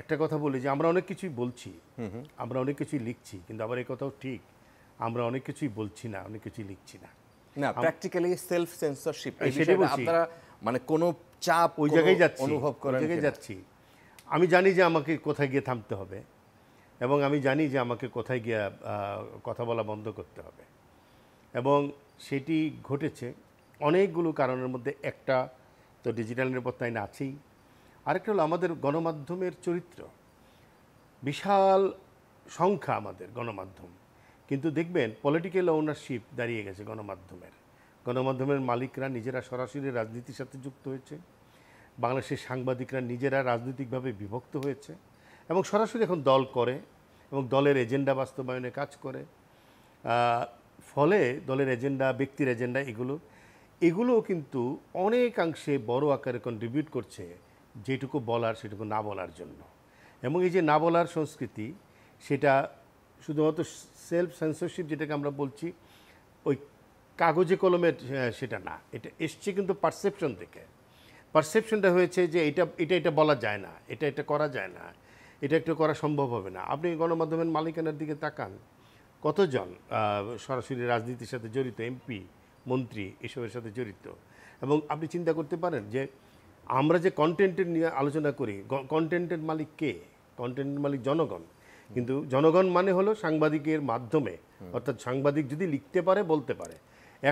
একটা কথা বলি যে আমরা অনেক কিছুই বলছি আমরা অনেক কিছুই লিখছি কিন্তু আবার এই কথাও ঠিক আমরা অনেক কিছুই বলছি না অনেক কিছুই লিখছি না না প্র্যাকটিক্যালি সেলফ সেন্সরশিপ আপনারা মানে কোনো চাপ ওই জায়গায় যাচ্ছি অনুভব করার জায়গায় যাচ্ছি আমি জানি যে আমাকে কোথায় গিয়ে থামতে হবে এবং আমি জানি যে আমাকে কোথায় গিয়া কথা বলা বন্ধ করতে হবে এবং সেটি ঘটেছে অনেকগুলো কারণের মধ্যে একটা তো ডিজিটাল নিরাপত্তা আইন আছেই আরেকটা হলো আমাদের গণমাধ্যমের চরিত্র বিশাল সংখ্যা আমাদের গণমাধ্যম কিন্তু দেখবেন পলিটিক্যাল ওনারশিপ দাঁড়িয়ে গেছে গণমাধ্যমের গণমাধ্যমের মালিকরা নিজেরা সরাসরি রাজনীতির সাথে যুক্ত হয়েছে বাংলাদেশের সাংবাদিকরা নিজেরা রাজনৈতিকভাবে বিভক্ত হয়েছে এবং সরাসরি এখন দল করে এবং দলের এজেন্ডা বাস্তবায়নে কাজ করে ফলে দলের এজেন্ডা ব্যক্তির এজেন্ডা এগুলো এগুলোও কিন্তু অনেকাংশে বড় আকারে কন্ট্রিবিউট করছে যেটুকু বলার সেটুকু না বলার জন্য এবং এই যে না বলার সংস্কৃতি সেটা শুধুমাত্র সেলফ সেন্সরশিপ যেটাকে আমরা বলছি ওই কাগজে কলমের সেটা না এটা এসছে কিন্তু পারসেপশন থেকে পারসেপশনটা হয়েছে যে এটা এটা এটা বলা যায় না এটা এটা করা যায় না এটা একটু করা সম্ভব হবে না আপনি গণমাধ্যমের মালিকানার দিকে তাকান কতজন সরাসরি রাজনীতির সাথে জড়িত এমপি মন্ত্রী এসবের সাথে জড়িত এবং আপনি চিন্তা করতে পারেন যে আমরা যে কন্টেন্টের নিয়ে আলোচনা করি কন্টেন্টের মালিক কে কন্টেন্টের মালিক জনগণ কিন্তু জনগণ মানে হলো সাংবাদিকের মাধ্যমে অর্থাৎ সাংবাদিক যদি লিখতে পারে বলতে পারে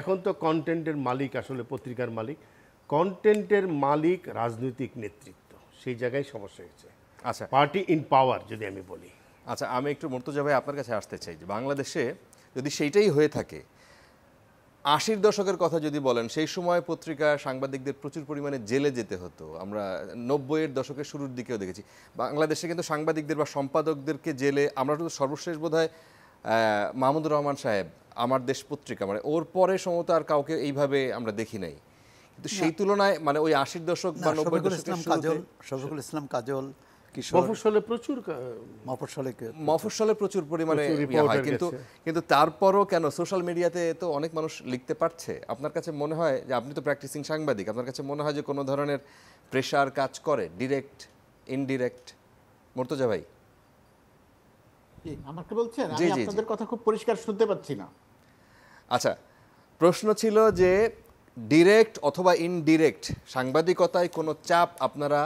এখন তো কন্টেন্টের মালিক আসলে পত্রিকার মালিক কন্টেন্টের মালিক রাজনৈতিক নেতৃত্ব সেই জায়গায় সমস্যা হয়েছে আচ্ছা পার্টি ইন পাওয়ার যদি আমি বলি আচ্ছা আমি একটু মর্তজা ভাই আপনার কাছে আসতে চাই যে বাংলাদেশে যদি সেইটাই হয়ে থাকে আশির দশকের কথা যদি বলেন সেই সময় পত্রিকা সাংবাদিকদের প্রচুর পরিমাণে জেলে যেতে হতো আমরা নব্বইয়ের দশকের শুরুর দিকেও দেখেছি বাংলাদেশে কিন্তু সাংবাদিকদের বা সম্পাদকদেরকে জেলে আমরা শুধু সর্বশেষ বোধ হয় মাহমুদুর রহমান সাহেব আমার দেশ পত্রিকা মানে ওর পরে সমত আর কাউকে এইভাবে আমরা দেখি নাই কিন্তু সেই তুলনায় মানে ওই আশির দশক বা নব্বই দশক শফিকুল ইসলাম কাজল মফস্বলে প্রচুর মফস্বলে মফস্বলে প্রচুর পরিমাণে ইয়ে হয় কিন্তু কিন্তু তারপরও কেন সোশ্যাল মিডিয়াতে তো অনেক মানুষ লিখতে পারছে আপনার কাছে মনে হয় যে আপনি তো প্র্যাকটিসিং সাংবাদিক আপনার কাছে মনে হয় যে কোনো ধরনের প্রেশার কাজ করে ডিরেক্ট ইনডিরেক্ট মর্তজা ভাই আমাকে বলছেন আমি আপনাদের কথা খুব পরিষ্কার শুনতে পাচ্ছি না আচ্ছা প্রশ্ন ছিল যে ডিরেক্ট অথবা ইনডিরেক্ট সাংবাদিকতায় কোনো চাপ আপনারা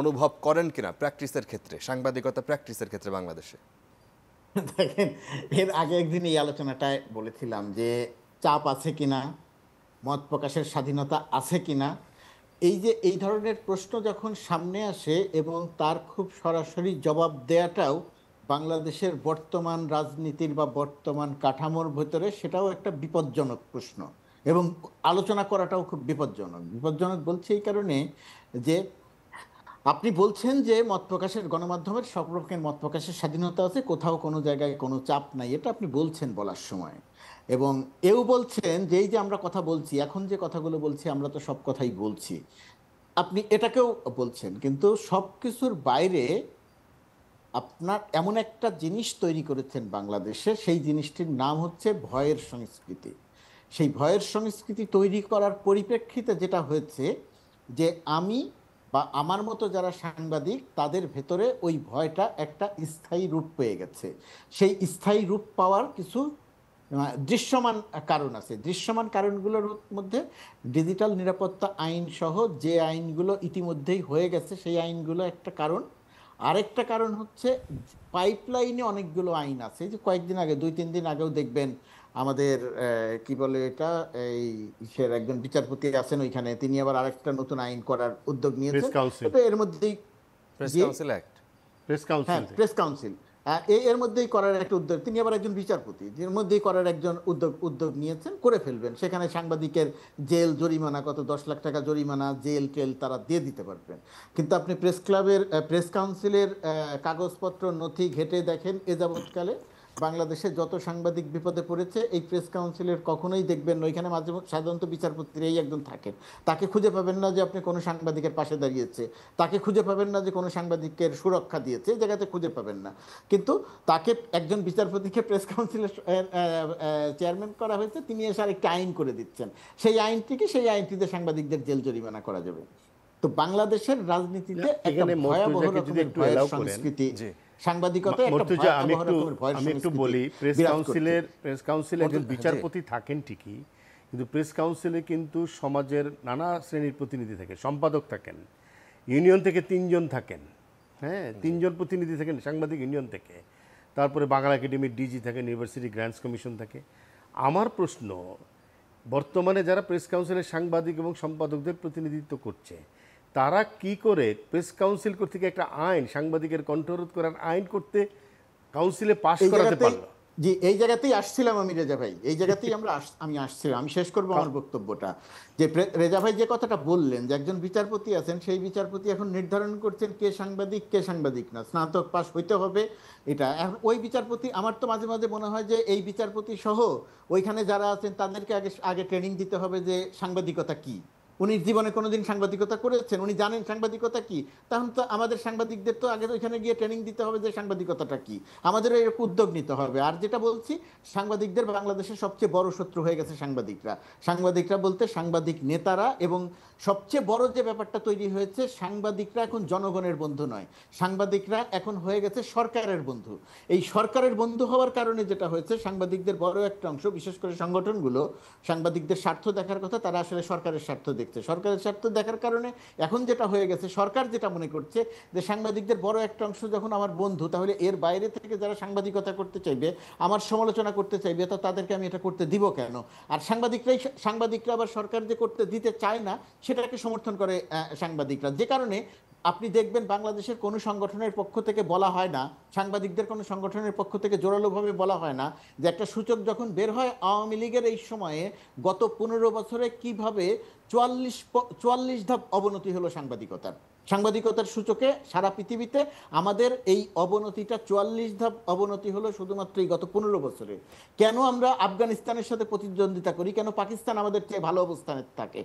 অনুভব করেন কিনা প্র্যাকটিসের ক্ষেত্রে সাংবাদিকতা প্র্যাকটিসের ক্ষেত্রে বাংলাদেশে দেখেন এর আগে একদিন এই আলোচনাটায় বলেছিলাম যে চাপ আছে কিনা মত প্রকাশের স্বাধীনতা আছে কিনা এই যে এই ধরনের প্রশ্ন যখন সামনে আসে এবং তার খুব সরাসরি জবাব দেয়াটাও বাংলাদেশের বর্তমান রাজনীতির বা বর্তমান কাঠামোর ভেতরে সেটাও একটা বিপজ্জনক প্রশ্ন এবং আলোচনা করাটাও খুব বিপজ্জনক বিপজ্জনক বলছি এই কারণে যে আপনি বলছেন যে মত প্রকাশের গণমাধ্যমের সব রকমের মত প্রকাশের স্বাধীনতা আছে কোথাও কোনো জায়গায় কোনো চাপ নাই এটা আপনি বলছেন বলার সময় এবং এও বলছেন যে এই যে আমরা কথা বলছি এখন যে কথাগুলো বলছি আমরা তো সব কথাই বলছি আপনি এটাকেও বলছেন কিন্তু সব কিছুর বাইরে আপনার এমন একটা জিনিস তৈরি করেছেন বাংলাদেশে সেই জিনিসটির নাম হচ্ছে ভয়ের সংস্কৃতি সেই ভয়ের সংস্কৃতি তৈরি করার পরিপ্রেক্ষিতে যেটা হয়েছে যে আমি বা আমার মতো যারা সাংবাদিক তাদের ভেতরে ওই ভয়টা একটা স্থায়ী রূপ পেয়ে গেছে সেই স্থায়ী রূপ পাওয়ার কিছু দৃশ্যমান কারণ আছে দৃশ্যমান কারণগুলোর মধ্যে ডিজিটাল নিরাপত্তা আইন সহ যে আইনগুলো ইতিমধ্যেই হয়ে গেছে সেই আইনগুলো একটা কারণ আরেকটা কারণ হচ্ছে পাইপলাইনে অনেকগুলো আইন আছে যে কয়েকদিন আগে দুই তিন দিন আগেও দেখবেন আমাদের কি বলে এটা এই ইসের একজন বিচারপতি আছেন ওইখানে তিনি আবার আরেকটা নতুন আইন করার উদ্যোগ নিয়েছেন তো এর মধ্যেই প্রেস হ্যাঁ, কাউন্সিল এর মধ্যেই করার একটা উদ্যোগ তিনি আবার একজন বিচারপতি এর মধ্যেই করার একজন উদ্যোগ উদ্যোগ নিয়েছেন করে ফেলবেন সেখানে সাংবাদিকের জেল জরিমানা কত দশ লাখ টাকা জরিমানা জেল টেল তারা দিয়ে দিতে পারবেন কিন্তু আপনি প্রেস ক্লাবের প্রেস কাউন্সিলের কাগজপত্র নথি ঘেটে দেখেন এ যাবৎকালে বাংলাদেশে যত সাংবাদিক বিপদে পড়েছে এই প্রেস কাউন্সিলের কখনোই দেখবেন না ওইখানে মাঝে সাধারণত বিচারপতিরাই একজন থাকেন তাকে খুঁজে পাবেন না যে আপনি কোনো সাংবাদিকের পাশে দাঁড়িয়েছে তাকে খুঁজে পাবেন না যে কোনো সাংবাদিকের সুরক্ষা দিয়েছে এই জায়গাতে খুঁজে পাবেন না কিন্তু তাকে একজন বিচারপতিকে প্রেস কাউন্সিলের চেয়ারম্যান করা হয়েছে তিনি এসে আরেকটি আইন করে দিচ্ছেন সেই আইনটিকে সেই আইনটিতে সাংবাদিকদের জেল জরিমানা করা যাবে তো বাংলাদেশের রাজনীতিতে একটা ভয়াবহ রকমের সংস্কৃতি হ্যাঁ, বিচারপতি থাকেন ঠিকই কিন্তু প্রেস কাউন্সিলে কিন্তু সমাজের নানা শ্রেণীর প্রতিনিধি থাকে সম্পাদক থাকেন ইউনিয়ন থেকে তিনজন থাকেন হ্যাঁ তিনজন প্রতিনিধি থাকেন সাংবাদিক ইউনিয়ন থেকে তারপরে বাংলা একাডেমির ডিজি থাকে ইউনিভার্সিটি গ্র্যান্টস কমিশন থাকে আমার প্রশ্ন বর্তমানে যারা প্রেস কাউন্সিলের সাংবাদিক এবং সম্পাদকদের প্রতিনিধিত্ব করছে তারা কি করে প্রেস কাউন্সিল থেকে একটা আইন সাংবাদিকের কণ্ঠরোধ করার আইন করতে কাউন্সিলে পাশ করাতে পারলো জি এই জায়গাতেই আসছিলাম আমি রেজা ভাই এই জায়গাতেই আমরা আমি আসছিলাম আমি শেষ করবো আমার বক্তব্যটা যে রেজা ভাই যে কথাটা বললেন যে একজন বিচারপতি আছেন সেই বিচারপতি এখন নির্ধারণ করছেন কে সাংবাদিক কে সাংবাদিক না স্নাতক পাশ হইতে হবে এটা এখন ওই বিচারপতি আমার তো মাঝে মাঝে মনে হয় যে এই বিচারপতি সহ ওইখানে যারা আছেন তাদেরকে আগে আগে ট্রেনিং দিতে হবে যে সাংবাদিকতা কী উনি জীবনে কোনোদিন সাংবাদিকতা করেছেন উনি জানেন সাংবাদিকতা কি তখন তো আমাদের সাংবাদিকদের তো আগে তো ওইখানে গিয়ে ট্রেনিং দিতে হবে যে সাংবাদিকতাটা কি আমাদের এরকম উদ্যোগ নিতে হবে আর যেটা বলছি সাংবাদিকদের বাংলাদেশের সবচেয়ে বড় শত্রু হয়ে গেছে সাংবাদিকরা সাংবাদিকরা বলতে সাংবাদিক নেতারা এবং সবচেয়ে বড় যে ব্যাপারটা তৈরি হয়েছে সাংবাদিকরা এখন জনগণের বন্ধু নয় সাংবাদিকরা এখন হয়ে গেছে সরকারের বন্ধু এই সরকারের বন্ধু হওয়ার কারণে যেটা হয়েছে সাংবাদিকদের বড় একটা অংশ বিশেষ করে সংগঠনগুলো সাংবাদিকদের স্বার্থ দেখার কথা তারা আসলে সরকারের স্বার্থ দেখে দেখছে সরকারের স্বার্থ দেখার কারণে এখন যেটা হয়ে গেছে সরকার যেটা মনে করছে যে সাংবাদিকদের বড় একটা অংশ যখন আমার বন্ধু তাহলে এর বাইরে থেকে যারা সাংবাদিকতা করতে চাইবে আমার সমালোচনা করতে চাইবে তো তাদেরকে আমি এটা করতে দিব কেন আর সাংবাদিকরাই সাংবাদিকরা আবার সরকার যে করতে দিতে চায় না সেটাকে সমর্থন করে সাংবাদিকরা যে কারণে আপনি দেখবেন বাংলাদেশের কোনো সংগঠনের পক্ষ থেকে বলা হয় না সাংবাদিকদের কোনো সংগঠনের পক্ষ থেকে জোরালোভাবে বলা হয় না যে একটা সূচক যখন বের হয় আওয়ামী লীগের এই সময়ে গত পনেরো বছরে কিভাবে চুয়াল্লিশ চুয়াল্লিশ ধাপ অবনতি হলো সাংবাদিকতার সাংবাদিকতার সূচকে সারা পৃথিবীতে আমাদের এই অবনতিটা চুয়াল্লিশ ধাপ অবনতি হলো শুধুমাত্র এই গত পনেরো বছরে কেন আমরা আফগানিস্তানের সাথে প্রতিদ্বন্দ্বিতা করি কেন পাকিস্তান আমাদের চেয়ে ভালো অবস্থানে থাকে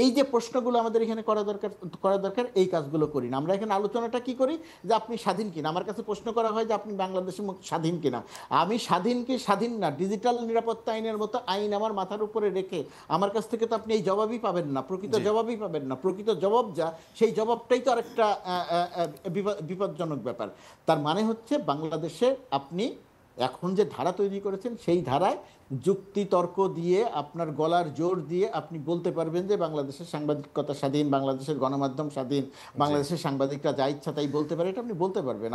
এই যে প্রশ্নগুলো আমাদের এখানে করা দরকার করা দরকার এই কাজগুলো করি না আমরা এখানে আলোচনাটা কি করি যে আপনি স্বাধীন কিনা আমার কাছে প্রশ্ন করা হয় যে আপনি বাংলাদেশের মুখ স্বাধীন কিনা আমি স্বাধীন কি স্বাধীন না ডিজিটাল নিরাপত্তা আইনের মতো আইন আমার মাথার উপরে রেখে আমার কাছ থেকে তো আপনি এই জবাবই পাবেন না প্রকৃত জবাবই পাবেন না প্রকৃত জবাব যা সেই জবাব সবটাই তো আরেকটা বিপজ্জনক ব্যাপার তার মানে হচ্ছে বাংলাদেশে আপনি এখন যে ধারা তৈরি করেছেন সেই ধারায় যুক্তি তর্ক দিয়ে আপনার গলার জোর দিয়ে আপনি বলতে পারবেন যে বাংলাদেশের সাংবাদিকতা স্বাধীন বাংলাদেশের গণমাধ্যম স্বাধীন বাংলাদেশের সাংবাদিকরা যা ইচ্ছা তাই বলতে পারে এটা আপনি বলতে পারবেন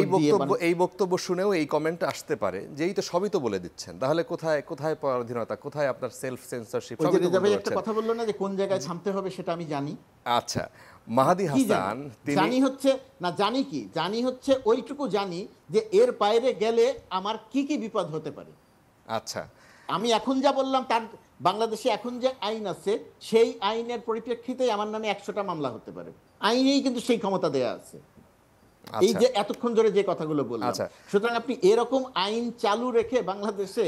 এই বক্তব্য মানে- এই বক্তব্য শুনেও এই কমেন্ট আসতে পারে যেই তো সবই তো বলে দিচ্ছেন তাহলে কোথায় কোথায় পরাধীনতা কোথায় আপনার সেলফ সেন্সরশিপ একটা কথা বললো না যে কোন জায়গায় থামতে হবে সেটা আমি জানি আচ্ছা মাহাদি হাসান জানি হচ্ছে না জানি কি জানি হচ্ছে ওইটুকু জানি যে এর বাইরে গেলে আমার কি কি বিপদ হতে পারে আচ্ছা আমি এখন যা বললাম তার বাংলাদেশে এখন যে আইন আছে সেই আইনের পরিপ্রেক্ষিতে আমার নামে একশোটা মামলা হতে পারে আইনেই কিন্তু সেই ক্ষমতা দেয়া আছে এই আচ্ছা। যে এতক্ষণ ধরে যে কথাগুলো বললাম আচ্ছা। সুতরাং আপনি এরকম আইন চালু রেখে বাংলাদেশে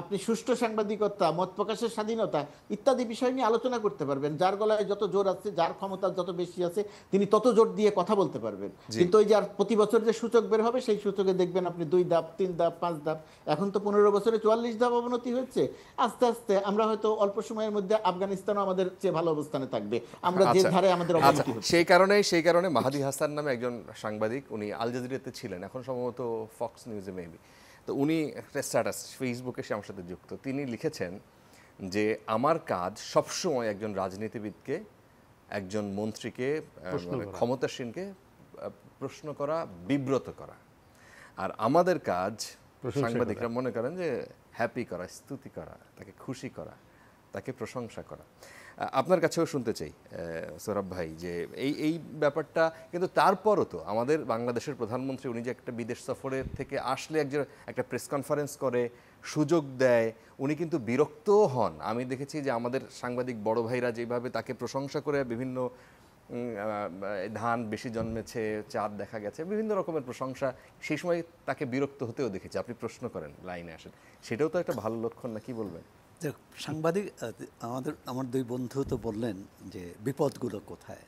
আপনি সুষ্ঠু সাংবাদিকতা মত প্রকাশের স্বাধীনতা ইত্যাদি বিষয় নিয়ে আলোচনা করতে পারবেন যার গলায় যত জোর আছে যার ক্ষমতা যত বেশি আছে তিনি তত জোর দিয়ে কথা বলতে পারবেন কিন্তু ওই যে আর প্রতি বছর যে সূচক বের হবে সেই সূচকে দেখবেন আপনি দুই ধাপ তিন ধাপ পাঁচ ধাপ এখন তো পনেরো বছরে চুয়াল্লিশ ধাপ অবনতি হয়েছে আস্তে আস্তে আমরা হয়তো অল্প সময়ের মধ্যে আফগানিস্তানও আমাদের চেয়ে ভালো অবস্থানে থাকবে আমরা যে আচ্ছা। ধারে আমাদের অবনতি সেই কারণে সেই কারণে মাহাদি হাসান নামে একজন সাংবাদিক উনি আল জাজিরাতে ছিলেন এখন সম্ভবত ফক্স নিউজে মেবি তো উনি একটা স্ট্যাটাস ফেসবুকে সে আমার সাথে যুক্ত তিনি লিখেছেন যে আমার কাজ সবসময় একজন রাজনীতিবিদকে একজন মন্ত্রীকে মানে ক্ষমতাসীনকে প্রশ্ন করা বিব্রত করা আর আমাদের কাজ সাংবাদিকরা মনে করেন যে হ্যাপি করা স্তুতি করা তাকে খুশি করা তাকে প্রশংসা করা আপনার কাছেও শুনতে চাই সৌরভ ভাই যে এই এই ব্যাপারটা কিন্তু তারপরও তো আমাদের বাংলাদেশের প্রধানমন্ত্রী উনি যে একটা বিদেশ সফরের থেকে আসলে একজন একটা প্রেস কনফারেন্স করে সুযোগ দেয় উনি কিন্তু বিরক্ত হন আমি দেখেছি যে আমাদের সাংবাদিক বড় ভাইরা যেভাবে তাকে প্রশংসা করে বিভিন্ন ধান বেশি জন্মেছে চাঁদ দেখা গেছে বিভিন্ন রকমের প্রশংসা সেই সময় তাকে বিরক্ত হতেও দেখেছি আপনি প্রশ্ন করেন লাইনে আসেন সেটাও তো একটা ভালো লক্ষণ না কি বলবেন সাংবাদিক আমাদের আমার দুই বন্ধু তো বললেন যে বিপদগুলো কোথায়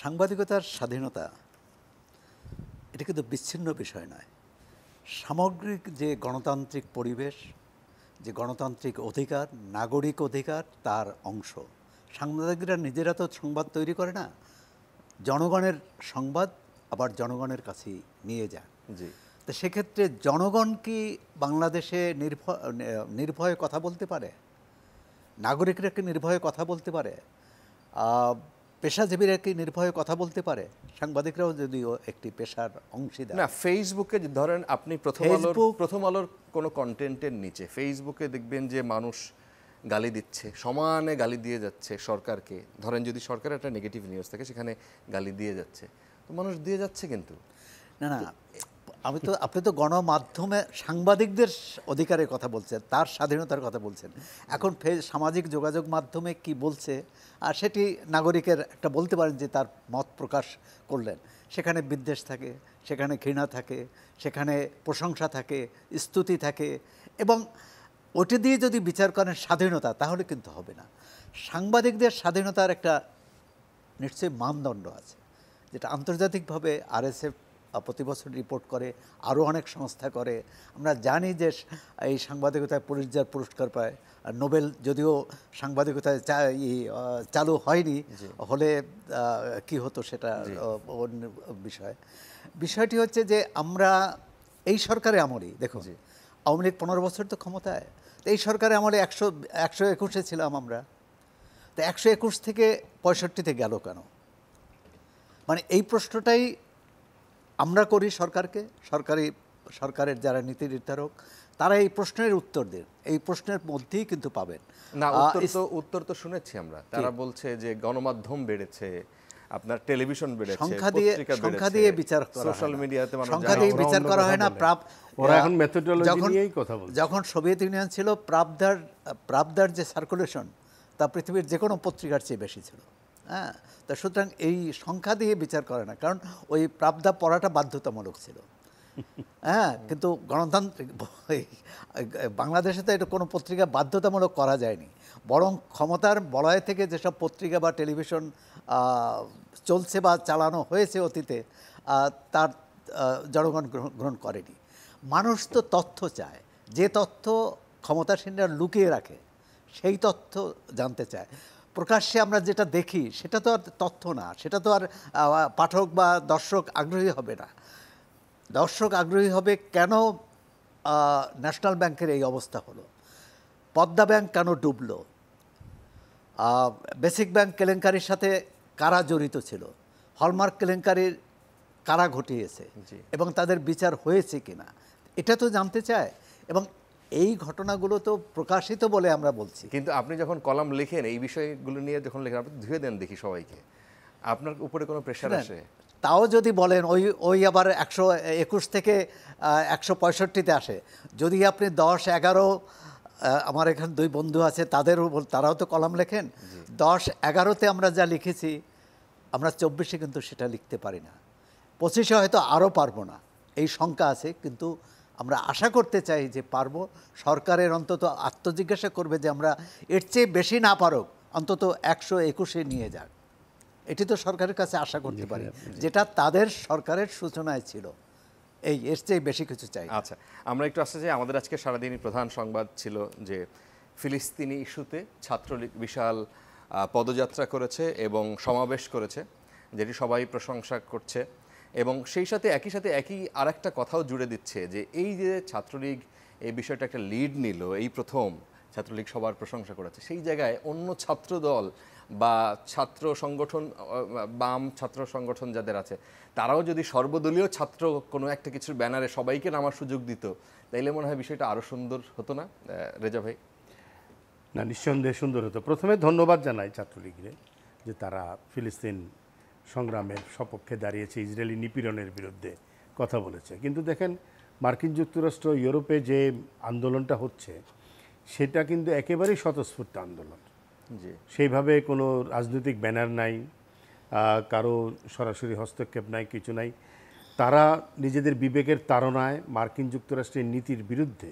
সাংবাদিকতার স্বাধীনতা এটা কিন্তু বিচ্ছিন্ন বিষয় নয় সামগ্রিক যে গণতান্ত্রিক পরিবেশ যে গণতান্ত্রিক অধিকার নাগরিক অধিকার তার অংশ সাংবাদিকরা নিজেরা তো সংবাদ তৈরি করে না জনগণের সংবাদ আবার জনগণের কাছেই নিয়ে যায় জি তো সেক্ষেত্রে জনগণ কি বাংলাদেশে নির্ভয় নির্ভয়ে কথা বলতে পারে নাগরিকরা কি নির্ভয়ে কথা বলতে পারে পেশাজীবীরা কি নির্ভয়ে কথা বলতে পারে সাংবাদিকরাও যদিও একটি পেশার অংশীদার না ফেসবুকে ধরেন আপনি প্রথম আলোর প্রথম আলোর কোনো কন্টেন্টের নিচে ফেসবুকে দেখবেন যে মানুষ গালি দিচ্ছে সমানে গালি দিয়ে যাচ্ছে সরকারকে ধরেন যদি সরকারের একটা নেগেটিভ নিউজ থাকে সেখানে গালি দিয়ে যাচ্ছে তো মানুষ দিয়ে যাচ্ছে কিন্তু না না আমি তো আপনি তো গণমাধ্যমে সাংবাদিকদের অধিকারের কথা বলছেন তার স্বাধীনতার কথা বলছেন এখন ফের সামাজিক যোগাযোগ মাধ্যমে কি বলছে আর সেটি নাগরিকের একটা বলতে পারেন যে তার মত প্রকাশ করলেন সেখানে বিদ্বেষ থাকে সেখানে ঘৃণা থাকে সেখানে প্রশংসা থাকে স্তুতি থাকে এবং ওটি দিয়ে যদি বিচার করেন স্বাধীনতা তাহলে কিন্তু হবে না সাংবাদিকদের স্বাধীনতার একটা নিশ্চয়ই মানদণ্ড আছে যেটা আন্তর্জাতিকভাবে আরএসএফ প্রতি বছর রিপোর্ট করে আরও অনেক সংস্থা করে আমরা জানি যে এই সাংবাদিকতায় পুরস্কার পুরস্কার পায় নোবেল যদিও সাংবাদিকতায় চালু হয়নি হলে কি হতো সেটা অন্য বিষয় বিষয়টি হচ্ছে যে আমরা এই সরকারে আমলই দেখুন আওয়ামী লীগ পনেরো বছর তো ক্ষমতায় তো এই সরকারে আমলে একশো একশো একুশে ছিলাম আমরা তো একশো একুশ থেকে পঁয়ষট্টিতে গেল কেন মানে এই প্রশ্নটাই আমরা করি সরকারকে সরকারি সরকারের যারা নীতি নির্ধারক তারা এই প্রশ্নের উত্তর দিন এই প্রশ্নের মধ্যেই কিন্তু পাবেন না উত্তর তো শুনেছি আমরা তারা বলছে যে গণমাধ্যম বেড়েছে আপনার টেলিভিশন বেড়েছে সংখ্যা দিয়ে সংখ্যা দিয়ে বিচার করা সোশ্যাল মিডিয়াতে সংখ্যা দিয়ে বিচার করা হয় না প্রাপ ওরা এখন মেথডোলজি নিয়েই কথা বলছে যখন সোভিয়েত ইউনিয়ন ছিল প্রাবদার প্রাপদার যে সার্কুলেশন তা পৃথিবীর যে কোনো পত্রিকার চেয়ে বেশি ছিল হ্যাঁ তা সুতরাং এই সংখ্যা দিয়ে বিচার করে না কারণ ওই প্রাবদা পড়াটা বাধ্যতামূলক ছিল হ্যাঁ কিন্তু গণতান্ত্রিক বাংলাদেশে তো এটা কোনো পত্রিকা বাধ্যতামূলক করা যায়নি বরং ক্ষমতার বলয় থেকে যেসব পত্রিকা বা টেলিভিশন চলছে বা চালানো হয়েছে অতীতে তার জনগণ গ্রহণ করেনি মানুষ তো তথ্য চায় যে তথ্য ক্ষমতাসীনরা লুকিয়ে রাখে সেই তথ্য জানতে চায় প্রকাশ্যে আমরা যেটা দেখি সেটা তো আর তথ্য না সেটা তো আর পাঠক বা দর্শক আগ্রহী হবে না দর্শক আগ্রহী হবে কেন ন্যাশনাল ব্যাংকের এই অবস্থা হলো পদ্মা ব্যাংক কেন ডুবলো বেসিক ব্যাংক কেলেঙ্কারির সাথে কারা জড়িত ছিল হলমার্ক কেলেঙ্কারির কারা ঘটিয়েছে এবং তাদের বিচার হয়েছে কিনা এটা তো জানতে চায় এবং এই ঘটনাগুলো তো প্রকাশিত বলে আমরা বলছি কিন্তু আপনি যখন কলাম লেখেন এই বিষয়গুলো নিয়ে যখন লেখেন আপনি ধুয়ে দেন দেখি সবাইকে আপনার উপরে কোনো প্রেশার আসে তাও যদি বলেন ওই ওই আবার একশো একুশ থেকে একশো পঁয়ষট্টিতে আসে যদি আপনি দশ এগারো আমার এখানে দুই বন্ধু আছে তাদেরও তারাও তো কলাম লেখেন দশ এগারোতে আমরা যা লিখেছি আমরা চব্বিশে কিন্তু সেটা লিখতে পারি না পঁচিশে হয়তো আরও পারবো না এই শঙ্কা আছে কিন্তু আমরা আশা করতে চাই যে পারব সরকারের অন্তত আত্মজিজ্ঞাসা করবে যে আমরা এর চেয়ে বেশি না পারক অন্তত একশো একুশে নিয়ে যাক এটি তো সরকারের কাছে আশা করতে পারি যেটা তাদের সরকারের সূচনায় ছিল এই এর চেয়ে বেশি কিছু চাই আচ্ছা আমরা একটু আসতে চাই আমাদের আজকে সারাদিনই প্রধান সংবাদ ছিল যে ফিলিস্তিনি ইস্যুতে ছাত্রলীগ বিশাল পদযাত্রা করেছে এবং সমাবেশ করেছে যেটি সবাই প্রশংসা করছে এবং সেই সাথে একই সাথে একই আর একটা কথাও জুড়ে দিচ্ছে যে এই যে ছাত্রলীগ এই বিষয়টা একটা লিড নিল এই প্রথম ছাত্রলীগ সবার প্রশংসা করেছে সেই জায়গায় অন্য ছাত্র দল বা ছাত্র সংগঠন বাম ছাত্র সংগঠন যাদের আছে তারাও যদি সর্বদলীয় ছাত্র কোনো একটা কিছুর ব্যানারে সবাইকে নামার সুযোগ দিত তাইলে মনে হয় বিষয়টা আরও সুন্দর হতো না রেজা ভাই না নিঃসন্দেহে সুন্দর হতো প্রথমে ধন্যবাদ জানাই ছাত্রলীগের যে তারা ফিলিস্তিন সংগ্রামের সপক্ষে দাঁড়িয়েছে ইসরায়েলি নিপীড়নের বিরুদ্ধে কথা বলেছে কিন্তু দেখেন মার্কিন যুক্তরাষ্ট্র ইউরোপে যে আন্দোলনটা হচ্ছে সেটা কিন্তু একেবারেই স্বতঃস্ফূর্ত আন্দোলন যে সেইভাবে কোনো রাজনৈতিক ব্যানার নাই কারো সরাসরি হস্তক্ষেপ নাই কিছু নাই তারা নিজেদের বিবেকের তারণায় মার্কিন যুক্তরাষ্ট্রের নীতির বিরুদ্ধে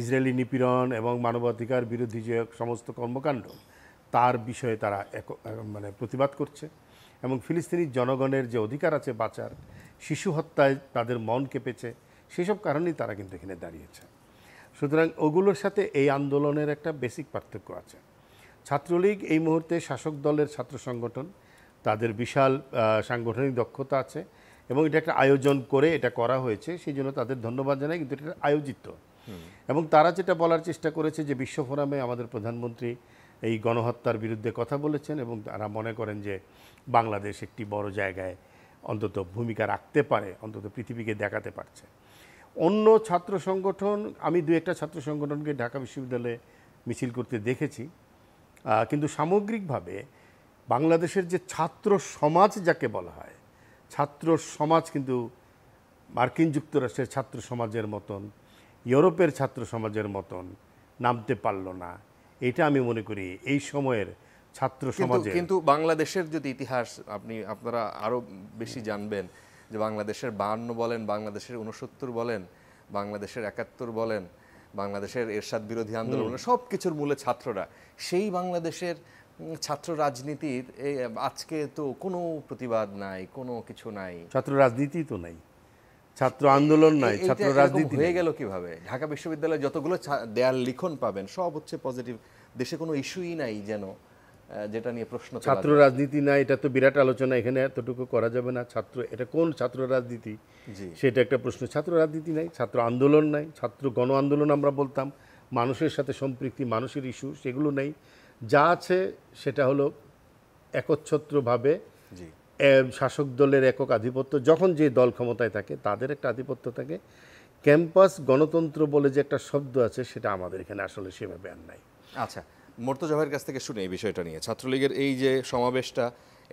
ইসরায়েলি নিপীড়ন এবং মানবাধিকার বিরোধী যে সমস্ত কর্মকাণ্ড তার বিষয়ে তারা মানে প্রতিবাদ করছে এবং ফিলিস্তিনি জনগণের যে অধিকার আছে বাঁচার শিশু হত্যায় তাদের মন কেঁপেছে সেসব কারণেই তারা কিন্তু এখানে দাঁড়িয়েছে সুতরাং ওগুলোর সাথে এই আন্দোলনের একটা বেসিক পার্থক্য আছে ছাত্রলীগ এই মুহূর্তে শাসক দলের ছাত্র সংগঠন তাদের বিশাল সাংগঠনিক দক্ষতা আছে এবং এটা একটা আয়োজন করে এটা করা হয়েছে সেই জন্য তাদের ধন্যবাদ জানাই কিন্তু এটা আয়োজিত এবং তারা যেটা বলার চেষ্টা করেছে যে বিশ্ব ফোরামে আমাদের প্রধানমন্ত্রী এই গণহত্যার বিরুদ্ধে কথা বলেছেন এবং তারা মনে করেন যে বাংলাদেশ একটি বড় জায়গায় অন্তত ভূমিকা রাখতে পারে অন্তত পৃথিবীকে দেখাতে পারছে অন্য ছাত্র সংগঠন আমি দু একটা ছাত্র সংগঠনকে ঢাকা বিশ্ববিদ্যালয়ে মিছিল করতে দেখেছি কিন্তু সামগ্রিকভাবে বাংলাদেশের যে ছাত্র সমাজ যাকে বলা হয় ছাত্র সমাজ কিন্তু মার্কিন যুক্তরাষ্ট্রের ছাত্র সমাজের মতন ইউরোপের ছাত্র সমাজের মতন নামতে পারল না এটা আমি মনে করি এই সময়ের ছাত্র সমাজে কিন্তু বাংলাদেশের যদি ইতিহাস আপনি আপনারা আরও বেশি জানবেন যে বাংলাদেশের বাহান্ন বলেন বাংলাদেশের উনসত্তর বলেন বাংলাদেশের একাত্তর বলেন বাংলাদেশের এরশাদ বিরোধী আন্দোলন সব কিছুর মূলে ছাত্ররা সেই বাংলাদেশের ছাত্র রাজনীতির আজকে তো কোনো প্রতিবাদ নাই কোনো কিছু নাই ছাত্র রাজনীতি তো নাই ছাত্র আন্দোলন নাই ছাত্র রাজনীতি হয়ে গেল কিভাবে ঢাকা বিশ্ববিদ্যালয়ে যতগুলো দেয়াল লিখন পাবেন সব হচ্ছে পজিটিভ দেশে কোনো ইস্যুই নাই যেন যেটা নিয়ে প্রশ্ন ছাত্র রাজনীতি না এটা তো বিরাট আলোচনা এখানে এতটুকু করা যাবে না ছাত্র এটা কোন ছাত্র রাজনীতি সেটা একটা প্রশ্ন ছাত্র রাজনীতি নাই ছাত্র আন্দোলন নাই ছাত্র গণ আন্দোলন আমরা বলতাম মানুষের সাথে সম্পৃক্তি মানুষের ইস্যু সেগুলো নেই যা আছে সেটা হলো একচ্ছত্রভাবে শাসক দলের একক আধিপত্য যখন যে দল ক্ষমতায় থাকে তাদের একটা আধিপত্য থাকে ক্যাম্পাস গণতন্ত্র বলে যে একটা শব্দ আছে সেটা আমাদের এখানে আসলে সেভাবে আর নাই আচ্ছা মোর্তজাভের কাছ থেকে শুনে এই বিষয়টা নিয়ে ছাত্রলীগের এই যে সমাবেশটা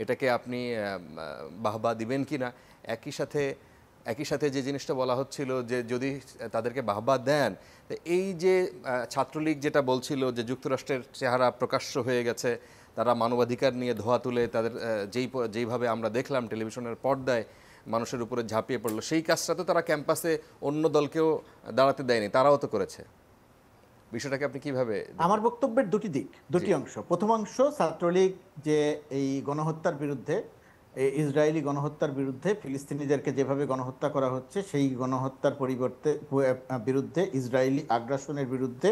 এটাকে আপনি বাহবা দিবেন কি না একই সাথে একই সাথে যে জিনিসটা বলা হচ্ছিল যে যদি তাদেরকে বাহবা দেন এই যে ছাত্রলীগ যেটা বলছিল যে যুক্তরাষ্ট্রের চেহারা প্রকাশ্য হয়ে গেছে তারা মানবাধিকার নিয়ে ধোয়া তুলে তাদের যেই যেইভাবে আমরা দেখলাম টেলিভিশনের পর্দায় মানুষের উপরে ঝাঁপিয়ে পড়লো সেই কাজটা তো তারা ক্যাম্পাসে অন্য দলকেও দাঁড়াতে দেয়নি তারাও তো করেছে বিষয়টাকে আপনি কিভাবে আমার বক্তব্যের দুটি দিক দুটি অংশ প্রথম অংশ ছাত্রলীগ যে এই গণহত্যার বিরুদ্ধে ইসরায়েলি গণহত্যার বিরুদ্ধে ফিলিস্তিনিদেরকে যেভাবে গণহত্যা করা হচ্ছে সেই গণহত্যার পরিবর্তে বিরুদ্ধে ইসরায়েলি আগ্রাসনের বিরুদ্ধে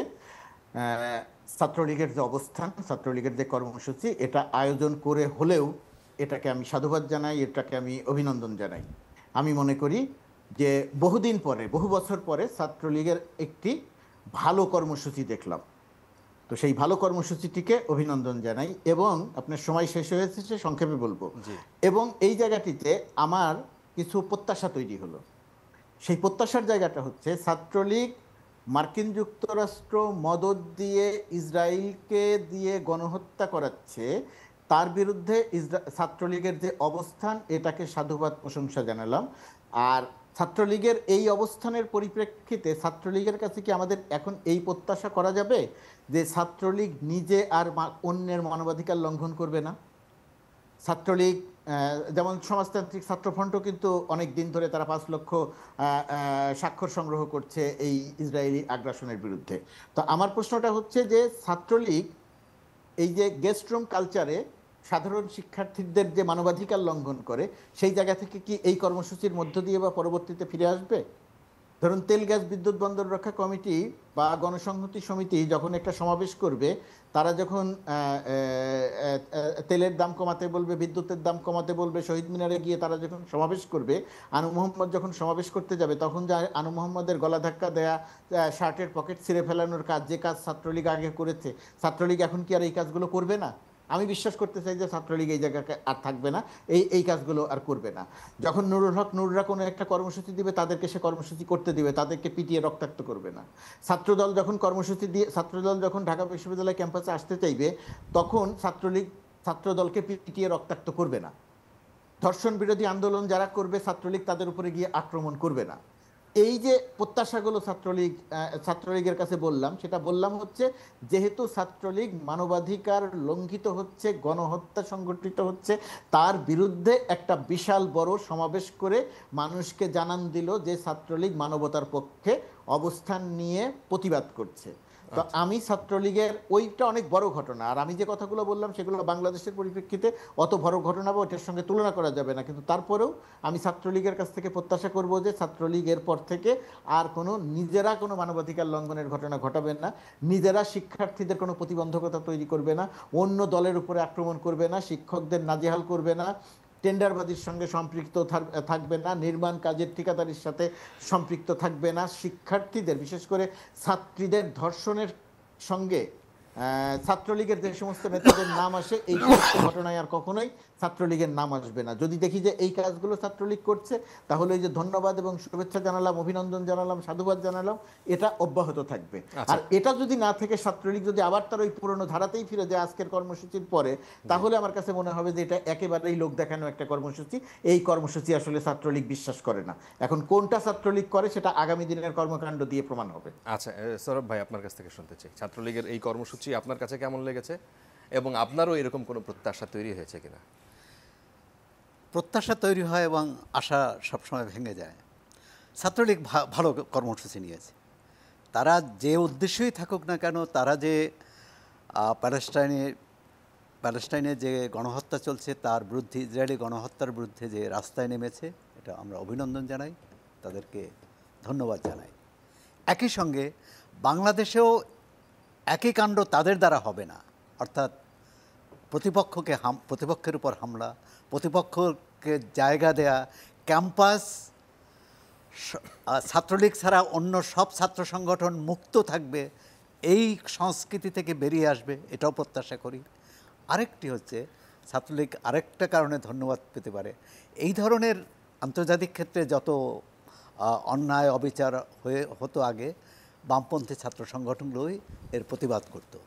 ছাত্রলীগের যে অবস্থান ছাত্রলীগের যে কর্মসূচি এটা আয়োজন করে হলেও এটাকে আমি সাধুবাদ জানাই এটাকে আমি অভিনন্দন জানাই আমি মনে করি যে বহুদিন পরে বহু বছর পরে ছাত্রলীগের একটি ভালো কর্মসূচি দেখলাম তো সেই ভালো কর্মসূচিটিকে অভিনন্দন জানাই এবং আপনার সময় শেষ হয়েছে সে সংক্ষেপে বলবো এবং এই জায়গাটিতে আমার কিছু প্রত্যাশা তৈরি হলো সেই প্রত্যাশার জায়গাটা হচ্ছে ছাত্রলীগ মার্কিন যুক্তরাষ্ট্র মদত দিয়ে ইসরায়েলকে দিয়ে গণহত্যা করাচ্ছে তার বিরুদ্ধে ছাত্রলীগের যে অবস্থান এটাকে সাধুবাদ প্রশংসা জানালাম আর ছাত্রলীগের এই অবস্থানের পরিপ্রেক্ষিতে ছাত্রলীগের কাছে কি আমাদের এখন এই প্রত্যাশা করা যাবে যে ছাত্রলীগ নিজে আর অন্যের মানবাধিকার লঙ্ঘন করবে না ছাত্রলীগ যেমন সমাজতান্ত্রিক ছাত্রফ্রন্টও কিন্তু অনেক দিন ধরে তারা পাঁচ লক্ষ স্বাক্ষর সংগ্রহ করছে এই ইসরায়েলি আগ্রাসনের বিরুদ্ধে তো আমার প্রশ্নটা হচ্ছে যে ছাত্রলীগ এই যে গেস্ট রুম কালচারে সাধারণ শিক্ষার্থীদের যে মানবাধিকার লঙ্ঘন করে সেই জায়গা থেকে কি এই কর্মসূচির মধ্য দিয়ে বা পরবর্তীতে ফিরে আসবে ধরুন তেল গ্যাস বিদ্যুৎ বন্দর রক্ষা কমিটি বা গণসংহতি সমিতি যখন একটা সমাবেশ করবে তারা যখন তেলের দাম কমাতে বলবে বিদ্যুতের দাম কমাতে বলবে শহীদ মিনারে গিয়ে তারা যখন সমাবেশ করবে আনু মোহাম্মদ যখন সমাবেশ করতে যাবে তখন যা আনু মোহাম্মদের গলা ধাক্কা দেয়া শার্টের পকেট ছিঁড়ে ফেলানোর কাজ যে কাজ ছাত্রলীগ আগে করেছে ছাত্রলীগ এখন কি আর এই কাজগুলো করবে না আমি বিশ্বাস করতে চাই যে ছাত্রলীগ এই জায়গাকে আর থাকবে না এই এই কাজগুলো আর করবে না যখন নুরুল হক নুররা কোনো একটা কর্মসূচি দিবে তাদেরকে সে কর্মসূচি করতে দিবে তাদেরকে পিটিয়ে রক্তাক্ত করবে না ছাত্রদল যখন কর্মসূচি দিয়ে ছাত্রদল যখন ঢাকা বিশ্ববিদ্যালয় ক্যাম্পাসে আসতে চাইবে তখন ছাত্রলীগ ছাত্রদলকে পিটিয়ে রক্তাক্ত করবে না ধর্ষণ বিরোধী আন্দোলন যারা করবে ছাত্রলীগ তাদের উপরে গিয়ে আক্রমণ করবে না এই যে প্রত্যাশাগুলো ছাত্রলীগ ছাত্রলীগের কাছে বললাম সেটা বললাম হচ্ছে যেহেতু ছাত্রলীগ মানবাধিকার লঙ্ঘিত হচ্ছে গণহত্যা সংগঠিত হচ্ছে তার বিরুদ্ধে একটা বিশাল বড় সমাবেশ করে মানুষকে জানান দিল যে ছাত্রলীগ মানবতার পক্ষে অবস্থান নিয়ে প্রতিবাদ করছে তো আচ্ছা। আমি ছাত্রলীগের ওইটা অনেক বড় ঘটনা আর আমি যে কথাগুলো বললাম সেগুলো বাংলাদেশের পরিপ্রেক্ষিতে অত বড় ঘটনা বা ওইটার সঙ্গে তুলনা করা যাবে না কিন্তু তারপরেও আমি ছাত্রলীগের কাছ থেকে প্রত্যাশা করব যে ছাত্রলীগের পর থেকে আর কোনো নিজেরা কোনো মানবাধিকার লঙ্ঘনের ঘটনা ঘটাবেন না নিজেরা শিক্ষার্থীদের কোনো প্রতিবন্ধকতা তৈরি করবে না অন্য দলের উপরে আক্রমণ করবে না শিক্ষকদের নাজেহাল করবে না টেন্ডারবাজির সঙ্গে সম্পৃক্ত থাকবে না নির্মাণ কাজের ঠিকাদারির সাথে সম্পৃক্ত থাকবে না শিক্ষার্থীদের বিশেষ করে ছাত্রীদের ধর্ষণের সঙ্গে ছাত্রলীগের যে সমস্ত নেতাদের নাম আসে এই ঘটনায় আর কখনোই ছাত্রলীগের নাম আসবে না যদি দেখি যে এই কাজগুলো ছাত্রলীগ করছে তাহলে ওই যে ধন্যবাদ এবং শুভেচ্ছা জানালাম অভিনন্দন জানালাম সাধুবাদ জানালাম এটা অব্যাহত থাকবে আচ্ছা। আর এটা যদি না থেকে ছাত্রলীগ যদি আবার তার ওই পুরনো ধারাতেই ফিরে যায় আজকের কর্মসূচির পরে তাহলে আমার কাছে মনে হবে যে এটা একেবারেই লোক দেখানো একটা কর্মসূচি এই কর্মসূচি আসলে ছাত্রলীগ বিশ্বাস করে না এখন কোনটা ছাত্রলীগ করে সেটা আগামী দিনের কর্মকাণ্ড দিয়ে প্রমাণ হবে আচ্ছা সৌরভ ভাই আপনার কাছ থেকে শুনতে চাই ছাত্রলীগের এই কর্মসূচি আপনার কাছে কেমন লেগেছে এবং আপনারও এরকম কোনো প্রত্যাশা তৈরি হয়েছে কিনা প্রত্যাশা তৈরি হয় এবং আশা সবসময় ভেঙে যায় ছাত্রলীগ ভালো কর্মসূচি নিয়েছে তারা যে উদ্দেশ্যই থাকুক না কেন তারা যে প্যালেস্টাইনে প্যালেস্টাইনে যে গণহত্যা চলছে তার বিরুদ্ধে ইসরায়েলি গণহত্যার বিরুদ্ধে যে রাস্তায় নেমেছে এটা আমরা অভিনন্দন জানাই তাদেরকে ধন্যবাদ জানাই একই সঙ্গে বাংলাদেশেও একই কাণ্ড তাদের দ্বারা হবে না অর্থাৎ প্রতিপক্ষকে হাম প্রতিপক্ষের উপর হামলা প্রতিপক্ষকে জায়গা দেয়া ক্যাম্পাস ছাত্রলীগ ছাড়া অন্য সব ছাত্র সংগঠন মুক্ত থাকবে এই সংস্কৃতি থেকে বেরিয়ে আসবে এটাও প্রত্যাশা করি আরেকটি হচ্ছে ছাত্রলীগ আরেকটা কারণে ধন্যবাদ পেতে পারে এই ধরনের আন্তর্জাতিক ক্ষেত্রে যত অন্যায় অবিচার হয়ে হতো আগে বামপন্থী ছাত্র সংগঠনগুলোই এর প্রতিবাদ করতো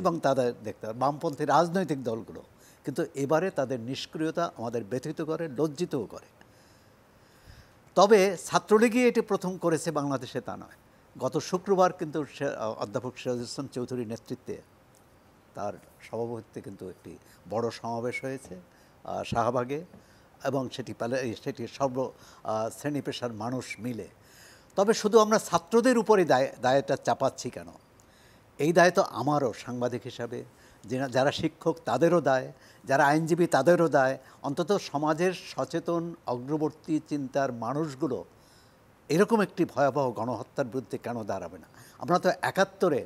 এবং তাদের দেখতে হবে বামপন্থী রাজনৈতিক দলগুলো কিন্তু এবারে তাদের নিষ্ক্রিয়তা আমাদের ব্যথিত করে লজ্জিতও করে তবে ছাত্রলীগই এটি প্রথম করেছে বাংলাদেশে তা নয় গত শুক্রবার কিন্তু অধ্যাপক সিরাজ ইসলাম চৌধুরীর নেতৃত্বে তার সভাপতিত্বে কিন্তু একটি বড় সমাবেশ হয়েছে শাহবাগে এবং সেটি সেটি সর্ব শ্রেণী পেশার মানুষ মিলে তবে শুধু আমরা ছাত্রদের উপরে দায় দায়টা চাপাচ্ছি কেন এই দায় তো আমারও সাংবাদিক হিসাবে যারা শিক্ষক তাদেরও দায় যারা আইনজীবী তাদেরও দায় অন্তত সমাজের সচেতন অগ্রবর্তী চিন্তার মানুষগুলো এরকম একটি ভয়াবহ গণহত্যার বিরুদ্ধে কেন দাঁড়াবে না আমরা তো একাত্তরে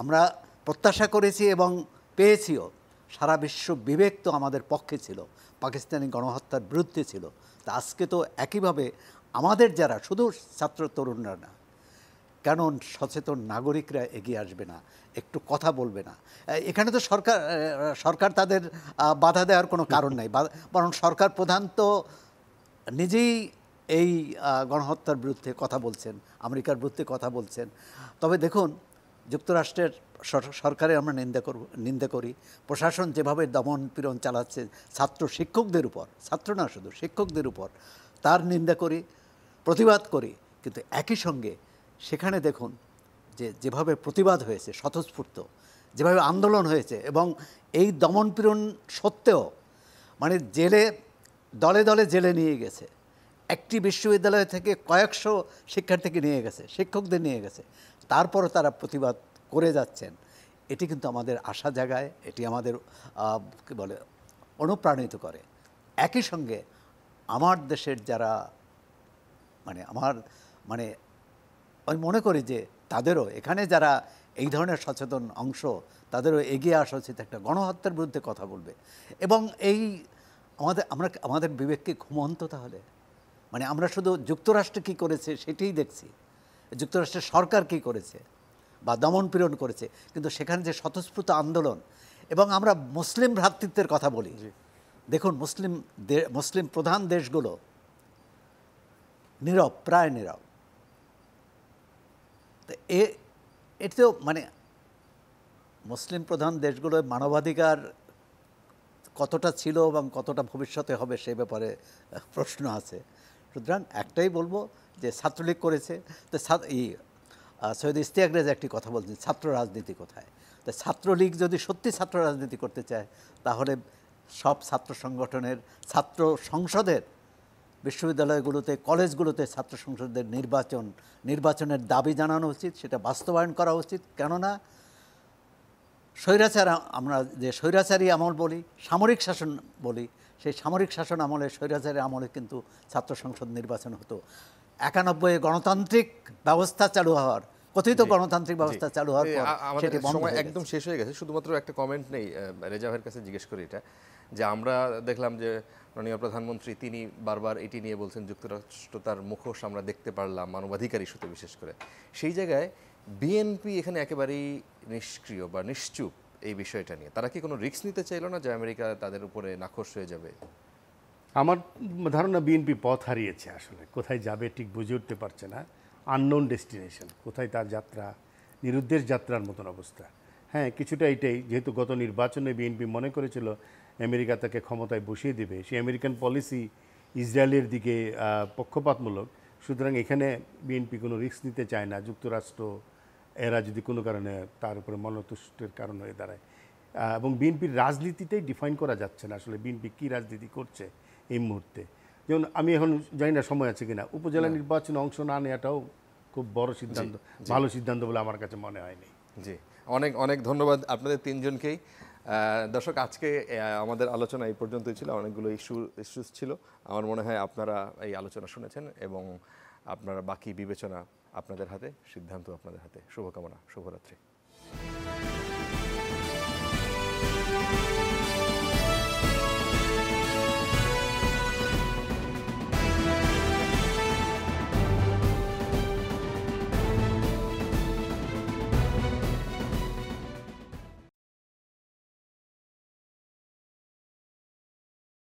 আমরা প্রত্যাশা করেছি এবং পেয়েছিও সারা বিশ্ব বিবেক তো আমাদের পক্ষে ছিল পাকিস্তানি গণহত্যার বিরুদ্ধে ছিল তা আজকে তো একইভাবে আমাদের যারা শুধু ছাত্র তরুণরা না কেন সচেতন নাগরিকরা এগিয়ে আসবে না একটু কথা বলবে না এখানে তো সরকার সরকার তাদের বাধা দেওয়ার কোনো কারণ নাই বরং সরকার প্রধান তো নিজেই এই গণহত্যার বিরুদ্ধে কথা বলছেন আমেরিকার বিরুদ্ধে কথা বলছেন তবে দেখুন যুক্তরাষ্ট্রের সরকারের আমরা নিন্দা করব নিন্দা করি প্রশাসন যেভাবে দমন পীড়ন চালাচ্ছে ছাত্র শিক্ষকদের উপর ছাত্র না শুধু শিক্ষকদের উপর তার নিন্দা করি প্রতিবাদ করি কিন্তু একই সঙ্গে সেখানে দেখুন যে যেভাবে প্রতিবাদ হয়েছে স্বতঃস্ফূর্ত যেভাবে আন্দোলন হয়েছে এবং এই দমনপীড়ন সত্ত্বেও মানে জেলে দলে দলে জেলে নিয়ে গেছে একটি বিশ্ববিদ্যালয় থেকে কয়েকশো শিক্ষার্থীকে নিয়ে গেছে শিক্ষকদের নিয়ে গেছে তারপরও তারা প্রতিবাদ করে যাচ্ছেন এটি কিন্তু আমাদের আশা জাগায় এটি আমাদের কী বলে অনুপ্রাণিত করে একই সঙ্গে আমার দেশের যারা মানে আমার মানে আমি মনে করি যে তাদেরও এখানে যারা এই ধরনের সচেতন অংশ তাদেরও এগিয়ে আসা উচিত একটা গণহত্যার বিরুদ্ধে কথা বলবে এবং এই আমাদের আমরা আমাদের বিবেককে ঘুমন্ত তাহলে মানে আমরা শুধু যুক্তরাষ্ট্র কী করেছে সেটাই দেখছি যুক্তরাষ্ট্রের সরকার কী করেছে বা দমন পীড়ন করেছে কিন্তু সেখানে যে স্বতঃস্ফূর্ত আন্দোলন এবং আমরা মুসলিম ভ্রাতৃত্বের কথা বলি দেখুন মুসলিম মুসলিম প্রধান দেশগুলো নীরব প্রায় নীরব তো এ এটাতেও মানে মুসলিম প্রধান দেশগুলোয় মানবাধিকার কতটা ছিল এবং কতটা ভবিষ্যতে হবে সে ব্যাপারে প্রশ্ন আছে সুতরাং একটাই বলবো যে ছাত্রলীগ করেছে তো এই সৈয়দ ইস্তিয়াক একটি কথা বলছেন ছাত্র রাজনীতি কোথায় তো ছাত্রলীগ যদি সত্যি ছাত্র রাজনীতি করতে চায় তাহলে সব ছাত্র সংগঠনের ছাত্র সংসদের বিশ্ববিদ্যালয়গুলোতে কলেজগুলোতে ছাত্র সংসদদের নির্বাচন নির্বাচনের দাবি জানানো উচিত সেটা বাস্তবায়ন করা উচিত কেননা স্বৈরাচার আমরা যে স্বৈরাচারী আমল বলি সামরিক শাসন বলি সেই সামরিক শাসন আমলে স্বৈরাচারী আমলে কিন্তু ছাত্র সংসদ নির্বাচন হতো একানব্বই গণতান্ত্রিক ব্যবস্থা চালু হওয়ার কথিত গণতান্ত্রিক ব্যবস্থা চালু হওয়ার সেটি একদম শেষ হয়ে গেছে শুধুমাত্র একটা কমেন্ট নেই রেজাভের কাছে জিজ্ঞেস করি এটা যে আমরা দেখলাম যে মাননীয় প্রধানমন্ত্রী তিনি বারবার এটি নিয়ে বলছেন যুক্তরাষ্ট্র তার মুখোশ আমরা দেখতে পারলাম মানবাধিকার ইস্যুতে বিশেষ করে সেই জায়গায় বিএনপি এখানে একেবারেই নিষ্ক্রিয় বা নিশ্চুপ এই বিষয়টা নিয়ে তারা কি কোনো রিস্ক নিতে চাইল না যে আমেরিকা তাদের উপরে নাখোশ হয়ে যাবে আমার ধারণা বিএনপি পথ হারিয়েছে আসলে কোথায় যাবে ঠিক বুঝে উঠতে পারছে না আননোন ডেস্টিনেশন কোথায় তার যাত্রা নিরুদ্দেশ যাত্রার মতন অবস্থা হ্যাঁ কিছুটা এটাই যেহেতু গত নির্বাচনে বিএনপি মনে করেছিল আমেরিকা তাকে ক্ষমতায় বসিয়ে দেবে সেই আমেরিকান পলিসি ইসরায়েলের দিকে পক্ষপাতমূলক সুতরাং এখানে বিএনপি কোনো রিস্ক নিতে চায় না যুক্তরাষ্ট্র এরা যদি কোনো কারণে তার উপরে মনতুষ্টের কারণ হয়ে দাঁড়ায় এবং বিএনপির রাজনীতিতেই ডিফাইন করা যাচ্ছে না আসলে বিএনপি কী রাজনীতি করছে এই মুহূর্তে যেমন আমি এখন জানি না সময় আছে কিনা উপজেলা নির্বাচনে অংশ না নেওয়াটাও খুব বড় সিদ্ধান্ত ভালো সিদ্ধান্ত বলে আমার কাছে মনে হয়নি জি অনেক অনেক ধন্যবাদ আপনাদের তিনজনকেই দর্শক আজকে আমাদের আলোচনা এই পর্যন্তই ছিল অনেকগুলো ইস্যু ইস্যুস ছিল আমার মনে হয় আপনারা এই আলোচনা শুনেছেন এবং আপনারা বাকি বিবেচনা আপনাদের হাতে সিদ্ধান্ত আপনাদের হাতে শুভকামনা শুভরাত্রি